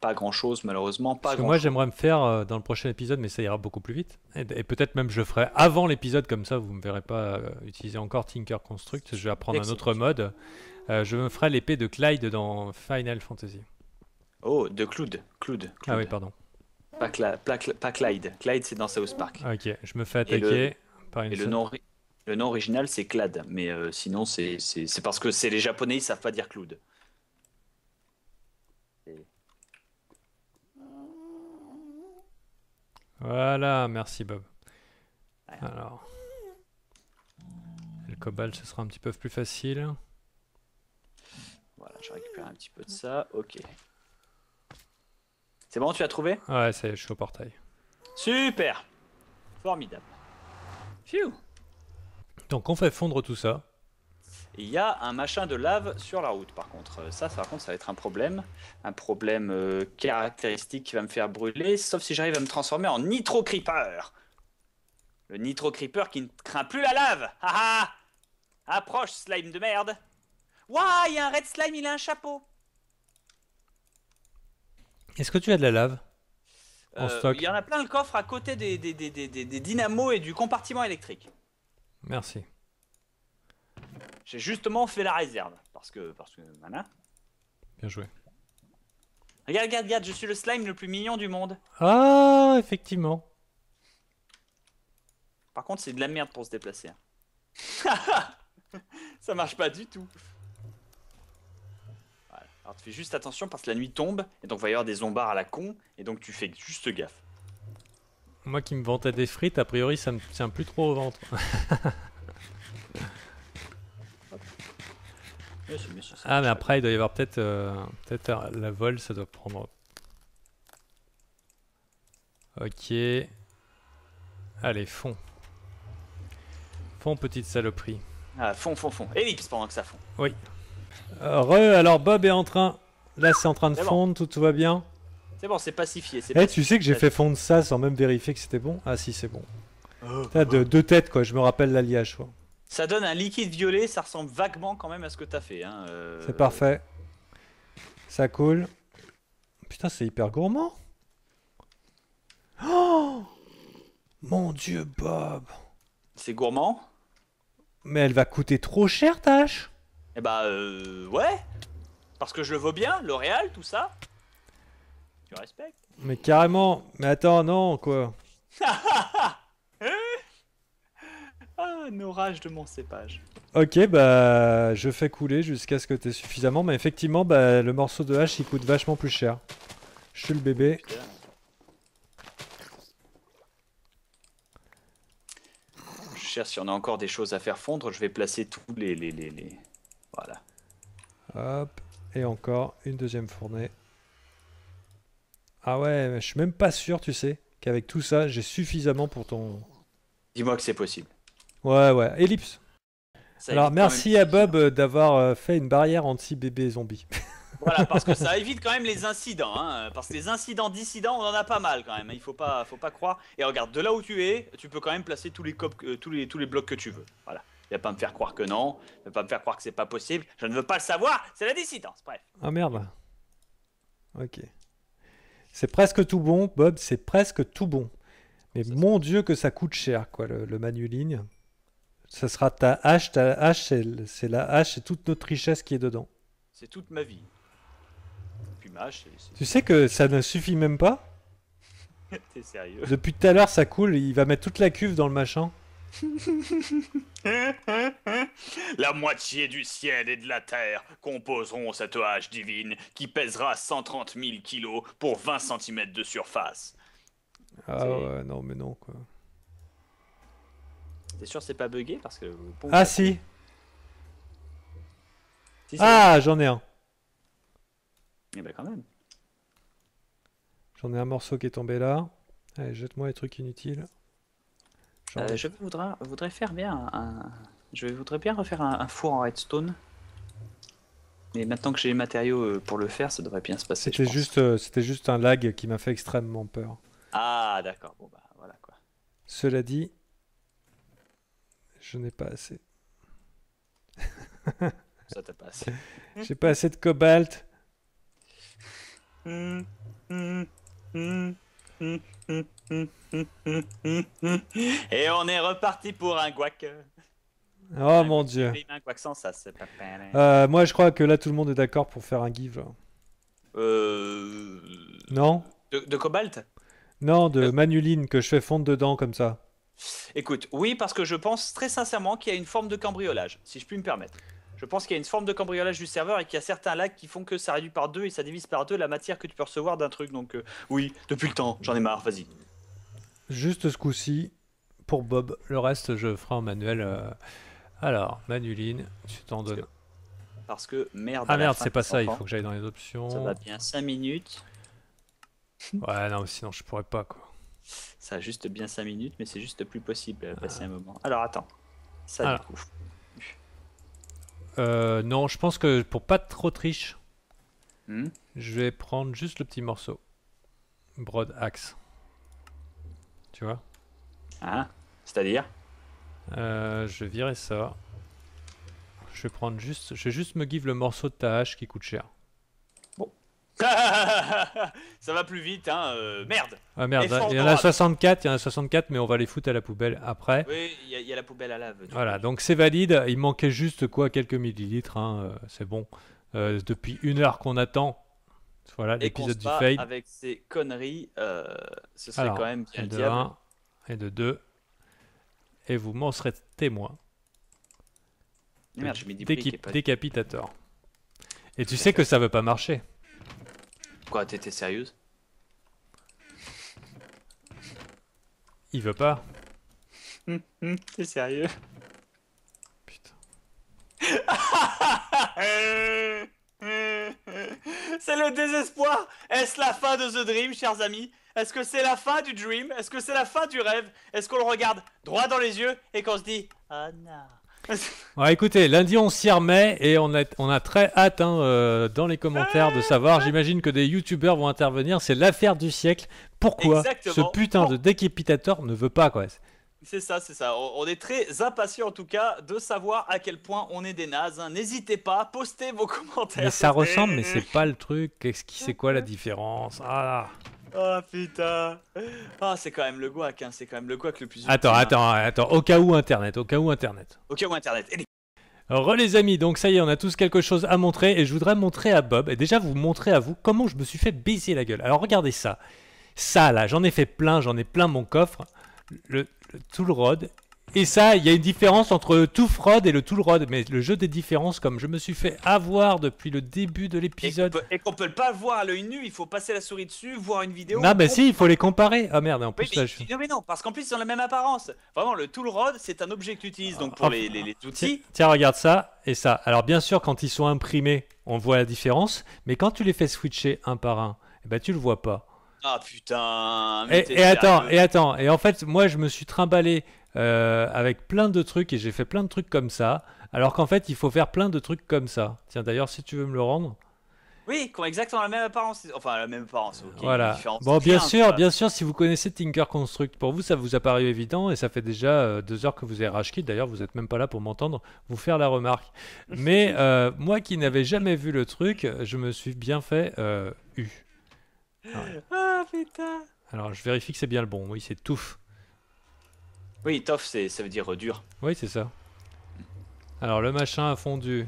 pas grand chose malheureusement. Pas que moi j'aimerais me faire euh, dans le prochain épisode, mais ça ira beaucoup plus vite. Et, peut-être même je ferai avant l'épisode, comme ça vous me verrez pas euh, utiliser encore Tinker Construct. Je vais apprendre un autre mode. Euh, je me ferai l'épée de Clyde dans Final Fantasy. Oh, de Cloud. Cloud. Ah oui, pardon. Pas, Cla Clyde. Clyde, c'est dans South Park. Ok, je me fais attaquer le... par une. Et le nom, le nom original, c'est Clad, mais sinon, c'est parce que c'est les Japonais, ils savent pas dire Cloud. Voilà, merci Bob. Alors, le cobalt, ce sera un petit peu plus facile. Voilà, je récupère un petit peu de ça. Ok. C'est bon, tu as trouvé Ouais, c'est, je suis au portail. Super Formidable. Phew. Donc on fait fondre tout ça. Il y a un machin de lave sur la route, par contre. Ça, ça, par contre, ça va être un problème. Un problème euh, caractéristique qui va me faire brûler, sauf si j'arrive à me transformer en Nitro Creeper. Le Nitro Creeper qui ne craint plus la lave. Haha Approche, slime de merde. Waouh, il y a un red slime, il a un chapeau. Est-ce que tu as de la lave euh, Il y en a plein le coffre à côté des, des, des dynamos et du compartiment électrique. Merci. J'ai justement fait la réserve. Parce que. Parce que. Voilà. Bien joué. Regarde, regarde, regarde, je suis le slime le plus mignon du monde. Ah, effectivement. Par contre, c'est de la merde pour se déplacer. Hein. Ça marche pas du tout. Alors tu fais juste attention parce que la nuit tombe et donc il va y avoir des zombards à la con et donc tu fais juste gaffe. Moi qui me vantais des frites, a priori ça ne tient plus trop au ventre. Ah, mais après, il doit y avoir peut-être euh, peut être euh, la vol, ça doit prendre. Ok. Allez, fond. Fond, petite saloperie. Ah, fond, fond, fond. Ellipse pendant que ça fond. Oui. Euh, alors Bob est en train. Là, c'est en train de fondre, tout, va bien. C'est bon, c'est pacifié. c'est Eh, tu sais que j'ai fait fondre ça sans même vérifier que c'était bon Ah, si, c'est bon. T'as oh, oh, oh. deux têtes, quoi, je me rappelle l'alliage, quoi. Ça donne un liquide violet, ça ressemble vaguement quand même à ce que t'as fait. Hein, euh. C'est parfait. Ça coule. Putain, c'est hyper gourmand. Oh Mon dieu, Bob. C'est gourmand Mais elle va coûter trop cher, tâche. Eh bah, euh, ouais. Parce que je le vaux bien, L'Oréal, tout ça. Tu respectes Mais carrément. Mais attends, non, quoi. Ah, un orage de mon cépage. Ok, bah je fais couler jusqu'à ce que t'aies suffisamment, mais effectivement, bah, le morceau de hache il coûte vachement plus cher. Je suis le bébé. Je cherche si on a encore des choses à faire fondre, je vais placer tous les... les, les, les... Voilà. Hop, et encore une deuxième fournée. Ah ouais, je suis même pas sûr, tu sais, qu'avec tout ça, j'ai suffisamment pour ton... Dis-moi que c'est possible. Ouais, ouais. Ellipse. Alors merci à Bob euh, d'avoir euh, fait une barrière anti-bébé zombie. Voilà, parce que ça évite quand même les incidents. Hein. parce que les incidents dissidents, on en a pas mal quand même. Hein. il faut pas, faut pas croire. Et regarde, de là où tu es, tu peux quand même placer tous les, cop euh, tous les, tous les blocs que tu veux. Voilà. Il va pas me faire croire que non. Il va pas me faire croire que c'est pas possible. Je ne veux pas le savoir. C'est la dissidence. Bref. Ah merde. Ok. C'est presque tout bon, Bob. C'est presque tout bon. Mais mon dieu que ça coûte cher, quoi, le, le ligne. Ça sera ta hache, ta hache, c'est la hache, et toute notre richesse qui est dedans. C'est toute ma vie. Puis Tu sais que ça ne suffit même pas T'es sérieux Depuis tout à l'heure, ça coule, il va mettre toute la cuve dans le machin. la moitié du ciel et de la terre composeront cette hache divine qui pèsera 130 000 kilos pour 20 cm de surface. Ah ouais, non mais non quoi. T'es sûr c'est pas buggé parce que. ah si. ah j'en ai un. Eh ben, quand même. J'en ai un morceau qui est tombé là. Allez, jette-moi les trucs inutiles. Euh, je voudrais, voudrais, faire bien un, je voudrais bien refaire un, four en redstone. Mais maintenant que j'ai les matériaux euh, pour le faire, ça devrait bien se passer. C'était juste, euh, c'était juste un lag qui m'a fait extrêmement peur. Ah d'accord, bon bah voilà quoi. Cela dit, je n'ai pas assez. Ça t'a pas J'ai pas assez de cobalt. Et on est reparti pour un guac. Oh mon dieu. Moi je crois que là tout le monde est d'accord pour faire un give. Euh... Non de, cobalt Non, de euh, manuline que je fais fondre dedans comme ça. Écoute, oui, parce que je pense très sincèrement qu'il y a une forme de cambriolage, si je puis me permettre. Je pense qu'il y a une forme de cambriolage du serveur et qu'il y a certains lags qui font que ça réduit par deux et ça divise par deux la matière que tu peux recevoir d'un truc. Donc euh, oui, depuis le temps, j'en ai marre, vas-y. Juste ce coup-ci, pour Bob, le reste je ferai en manuel. Euh, alors, Manuline, tu t'en donnes. Parce que merde. Ah merde, c'est pas ça, il faut que j'aille dans les options. Ça va bien, 5 minutes. ouais, non, sinon je pourrais pas quoi. Ça a juste bien 5 minutes, mais c'est juste plus possible passer un moment. Alors attends, ça Euh, non, je pense que pour pas trop triche, hmm je vais prendre juste le petit morceau. Broad axe. Tu vois Ah, c'est-à-dire euh, Je vais virer ça. Je vais prendre juste, je vais juste me give le morceau de ta hache qui coûte cher. ça va plus vite, hein. Euh, merde. Ah merde, il y en a 64, il y en a 64, mais on va les foutre à la poubelle après. Oui, il y, a la poubelle à lave. Voilà, donc c'est valide. Il manquait juste quoi, quelques millilitres, hein. Euh, c'est bon. Euh, depuis une heure qu'on attend. Voilà, l'épisode du fail. Avec ces conneries, ce serait quand même bien et de 1 et de 2. Et vous m'en serez témoin. Merde, je Décapitateur. Et tu sais que ça ne veut pas marcher. Quoi, t'étais sérieuse Il veut pas. Hum, hum, t'es sérieux Putain. c'est le désespoir Est-ce la fin de The Dream, chers amis Est-ce que c'est la fin du Dream Est-ce que c'est la fin du rêve Est-ce qu'on le regarde droit dans les yeux et qu'on se dit « Oh non !» Ouais, ah, écoutez, lundi on s'y remet et on a, on a très hâte hein, euh, dans les commentaires de savoir. J'imagine que des youtubeurs vont intervenir. C'est l'affaire du siècle. Pourquoi ce putain de décapitateur ne veut pas quoi c'est ça, c'est ça. On est très impatients en tout cas de savoir à quel point on est des nazes. Hein. N'hésitez pas, postez vos commentaires. Mais ça ressemble, mais c'est pas le truc. Qu'est-ce qui, c'est quoi la différence Ah. Là. Oh putain oh, c'est quand même le guac, hein. c'est quand même le guac le plus... Attends, hein. attends, attends, au cas où internet, au cas où internet. Au cas où internet. les... amis, donc ça y est, on a tous quelque chose à montrer et je voudrais montrer à Bob, et déjà vous montrer à vous comment je me suis fait baiser la gueule. Alors regardez ça, ça là, j'en ai fait plein, j'en ai plein mon coffre, le, tout le rod, et ça, il y a une différence entre tout Rod et le tout rod. Mais le jeu des différences, comme je me suis fait avoir depuis le début de l'épisode. Et qu'on peut, peut, pas le voir à l'œil nu, il faut passer la souris dessus, voir une vidéo. Non, mais si, il faut les comparer. Ah merde, en plus là, Non, mais non, parce qu'en plus, ils ont la même apparence. Vraiment, le tool rod, c'est un objet que tu utilises donc pour ah, les, outils. Tiens, regarde ça et ça. Alors, bien sûr, quand ils sont imprimés, on voit la différence. Mais quand tu les fais switcher un par un, eh ben, tu le vois pas. Ah putain. Et, et attends, et attends. Et en fait, moi, je me suis trimballé euh, avec plein de trucs et j'ai fait plein de trucs comme ça. Alors qu'en fait, il faut faire plein de trucs comme ça. Tiens, d'ailleurs, si tu veux me le rendre. Oui, qui ont exactement la même apparence. Enfin, la même apparence. ok. voilà. Bon, bien sûr, bien sûr, si vous connaissez Tinker Construct, pour vous, ça vous a paru évident et ça fait déjà euh, deux heures que vous avez racheté. D'ailleurs, vous n'êtes même pas là pour m'entendre vous faire la remarque. Mais euh, moi qui n'avais jamais vu le truc, je me suis bien fait euh, ah, putain Alors je vérifie que c'est bien le bon. Oui, c'est tough. Oui, tough, ça veut dire dur. Oui, c'est ça. Alors le machin a fondu.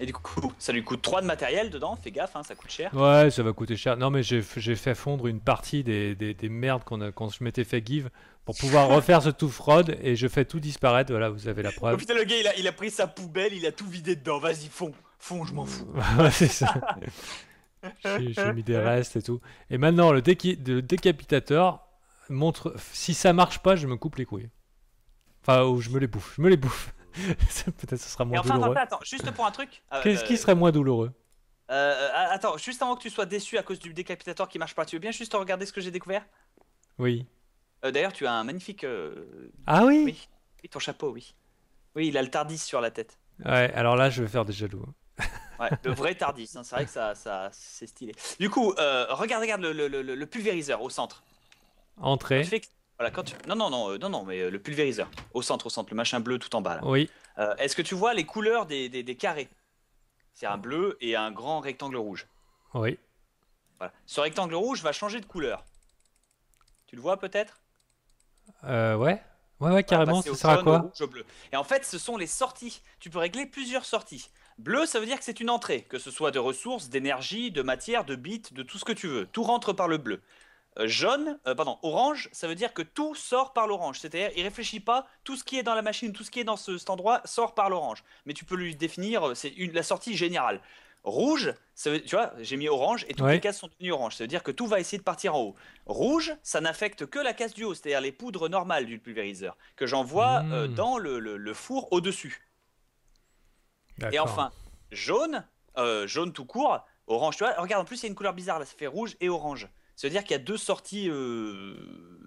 Et du coup, ça lui coûte 3 de matériel dedans, fais gaffe, hein, ça coûte cher. Ouais, ça va coûter cher. Non, mais j'ai fait fondre une partie des, des, merdes qu'on quand je m'étais fait give pour pouvoir refaire ce tout rod et je fais tout disparaître. Voilà, vous avez la oh, preuve. putain, le gars, il a, pris sa poubelle, il a tout vidé dedans. Vas-y, fond, fond, je m'en fous. c'est ça. J'ai mis des restes et tout. Et maintenant, le, décapitateur montre. Si ça marche pas, je me coupe les couilles. Enfin, ou je me les bouffe. Je me les bouffe. Peut-être ce sera moins et enfin, douloureux. Attends, juste pour un truc. Euh, Qu'est-ce euh, qui serait moins douloureux euh, Attends, juste avant que tu sois déçu à cause du décapitateur qui marche pas, tu veux bien juste regarder ce que j'ai découvert Oui. d'ailleurs, tu as un magnifique. ah oui, oui ton chapeau, oui. Oui, il a le tardis sur la tête. Ouais, alors là, je vais faire des jaloux. Ouais, vrai Tardis. Hein, c'est vrai que ça, ça c'est stylé. Du coup, euh, regarde, regarde le, pulvériseur au centre. Entrée. voilà, quand tu... Non, non, non, euh, non, non, mais euh, le pulvériseur au centre, au centre, le machin bleu tout en bas. Là. Oui. Est-ce que tu vois les couleurs des, des, carrés C'est un bleu et un grand rectangle rouge. Oui. Voilà. Ce rectangle rouge va changer de couleur. Tu le vois peut-être euh, ouais. Ouais, ouais, carrément, bah, ça sera quoi rouge, bleu. Et en fait, ce sont les sorties. Tu peux régler plusieurs sorties. Bleu, ça veut dire que c'est une entrée, que ce soit de ressources, d'énergie, de matière, de bits, de tout ce que tu veux. Tout rentre par le bleu. Euh, jaune, euh, pardon, orange, ça veut dire que tout sort par l'orange. C'est-à-dire, il réfléchit pas, tout ce qui est dans la machine, tout ce qui est dans cet endroit sort par l'orange. Mais tu peux lui définir, euh, c'est la sortie générale. Rouge, ça tu vois, j'ai mis orange et toutes les cases sont devenues orange. Ça veut dire que tout va essayer de partir en haut. Rouge, ça n'affecte que la case du haut, c'est-à-dire les poudres normales du pulvériseur que j'envoie mmh. dans le four au-dessus. Et enfin, jaune, euh, jaune tout court, orange. Tu vois, regarde, en plus, il y a une couleur bizarre là, ça fait rouge et orange. C'est-à-dire qu'il y a deux sorties, euh,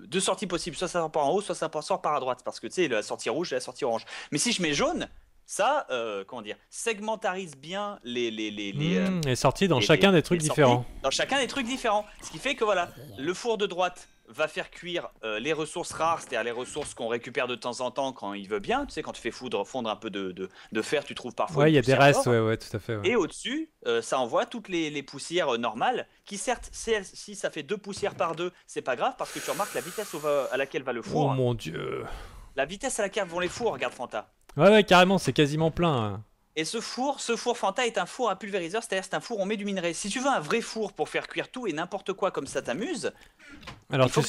deux sorties possibles. Soit ça sort en haut, soit ça sort par à droite. Parce que tu sais, la sortie rouge et la sortie orange. Mais si je mets jaune, ça, euh, comment dire, segmentarise bien les. les, les, hmm, sorties dans chacun des trucs différents. Dans chacun des trucs différents. Ce qui fait que voilà, le four de droite, va faire cuire euh, les ressources rares, c'est-à-dire les ressources qu'on récupère de temps en temps quand il veut bien. Tu sais, quand tu fais foudre, fondre un peu de, de, fer, tu trouves parfois. Ouais, il y a des restes, ouais, tout à fait. Et au-dessus, euh, ça envoie toutes les, poussières euh, normales, qui certes, si ça fait deux poussières par deux, c'est pas grave, parce que tu remarques la vitesse à laquelle va le oh, four. Oh mon dieu La vitesse à laquelle vont les fours, regarde Fanta. Ouais, ouais, carrément, c'est quasiment plein. Hein. Et ce four, ce four Fanta est un four à pulvériseur, c'est-à-dire c'est un four où on met du minerai. Si tu veux un vrai four pour faire cuire tout et n'importe quoi comme ça t'amuse, il faut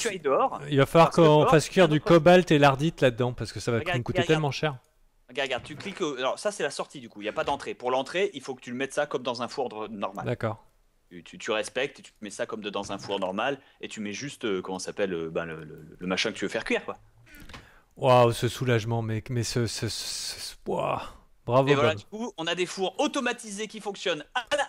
Il va falloir qu'on fasse cuire du cobalt et l'ardite là-dedans parce que ça va coûter tellement cher. Regarde, regarde, tu cliques. Euh, alors ça c'est la sortie du coup, il n'y a pas d'entrée. Pour l'entrée, il faut que tu le mettes ça comme dans un four normal. D'accord. Tu, respectes tu mets ça comme dans un four normal et tu mets juste, euh, comment s'appelle, euh, ben, le, machin que tu veux faire cuire quoi. Waouh, ce soulagement, mec, mais ce. ce, Bravo. Et voilà, du coup, on a des fours automatisés qui fonctionnent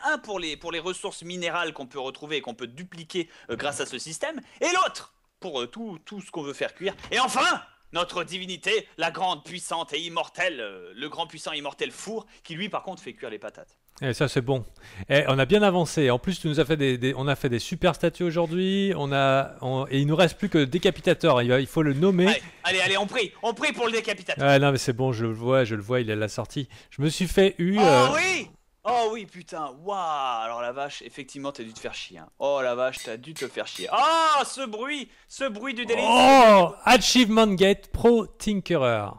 un pour les, pour les ressources minérales qu'on peut retrouver et qu'on peut dupliquer euh, grâce à ce système, et l'autre pour euh, tout, tout ce qu'on veut faire cuire. Et enfin, notre divinité, la grande, puissante et immortelle, euh, le grand puissant immortel four, qui lui par contre fait cuire les patates. Et eh, ça, c'est bon. Et eh, on a bien avancé. En plus, tu nous as fait des, on a fait des super statues aujourd'hui. On a, et il nous reste plus que le décapitateur. Il, il faut le nommer. Allez, allez, on prie, on prie pour le décapitateur. Ah non, mais c'est bon, je le vois, je le vois. Il est à la sortie. Je me suis fait eu. Oh oui. Oh oui, putain, waouh Alors la vache, effectivement, t'as dû te faire chier. Hein. Oh la vache, t'as dû te faire chier. oh, ce bruit Ce bruit du délire Oh Achievement Gate Pro Tinkerer.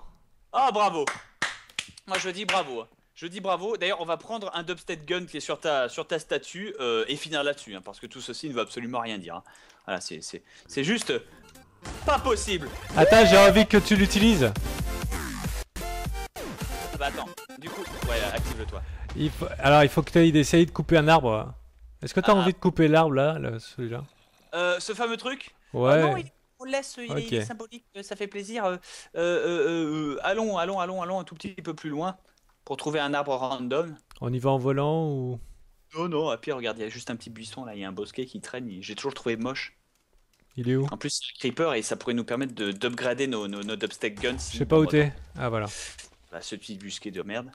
oh, bravo Moi, je dis bravo. Hein. Je dis bravo. D'ailleurs, on va prendre un dubstep gun qui est sur ta, sur ta statue euh, et finir là-dessus, hein, parce que tout ceci ne veut absolument rien dire. Hein. Voilà, c'est juste pas possible. Attends, j'ai envie que tu l'utilises. Ah bah attends, du coup, ouais, active-le-toi. Alors, il faut que tu ailles de couper un arbre. Est-ce que tu as ah. envie de couper l'arbre là, celui-là euh, Ce fameux truc Ouais. Ah on laisse, est, symbolique, ça fait plaisir. Euh, allons, allons, allons, allons un tout petit peu plus loin pour trouver un arbre random. On y va en volant ou Non, non, à pire, regarde, il y a juste un petit buisson là, il y a un bosquet qui traîne, j'ai toujours trouvé moche. Il est où En plus, c'est creeper et ça pourrait nous permettre de d'upgrader nos, nos, nos guns. Je sais pas où t'es. Ah voilà. Bah, ce petit busquet de merde.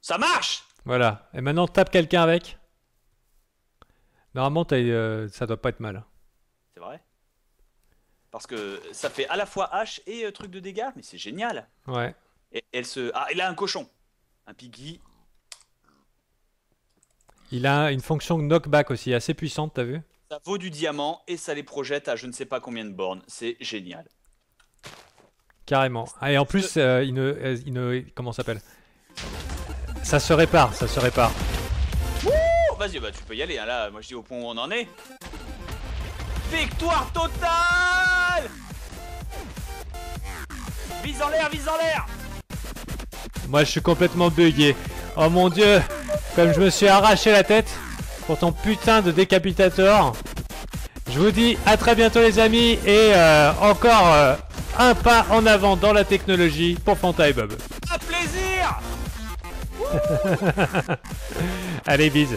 Ça marche Voilà. Et maintenant, tape quelqu'un avec. Normalement, euh, ça doit pas être mal. C'est vrai Parce que ça fait à la fois hache et euh, truc de dégâts, mais c'est génial. Ouais. Et elle se. Ah, il a un cochon. Un piggy. Il a une fonction knockback aussi assez puissante, t'as vu Ça vaut du diamant et ça les projette à je ne sais pas combien de bornes. C'est génial. Carrément. Ah, et en plus, euh, il, ne, euh, il ne. Comment s'appelle Ça se répare, ça se répare. Vas-y, bah tu peux y aller, hein, là, moi je dis au point où on en est. Victoire totale Vise en l'air, vise en l'air moi, je suis complètement bugué. Oh mon dieu Comme je me suis arraché la tête pour ton putain de décapitateur. Je vous dis à très bientôt les amis et euh, encore euh, un pas en avant dans la technologie pour Fanta et Bob. Un plaisir Allez, bise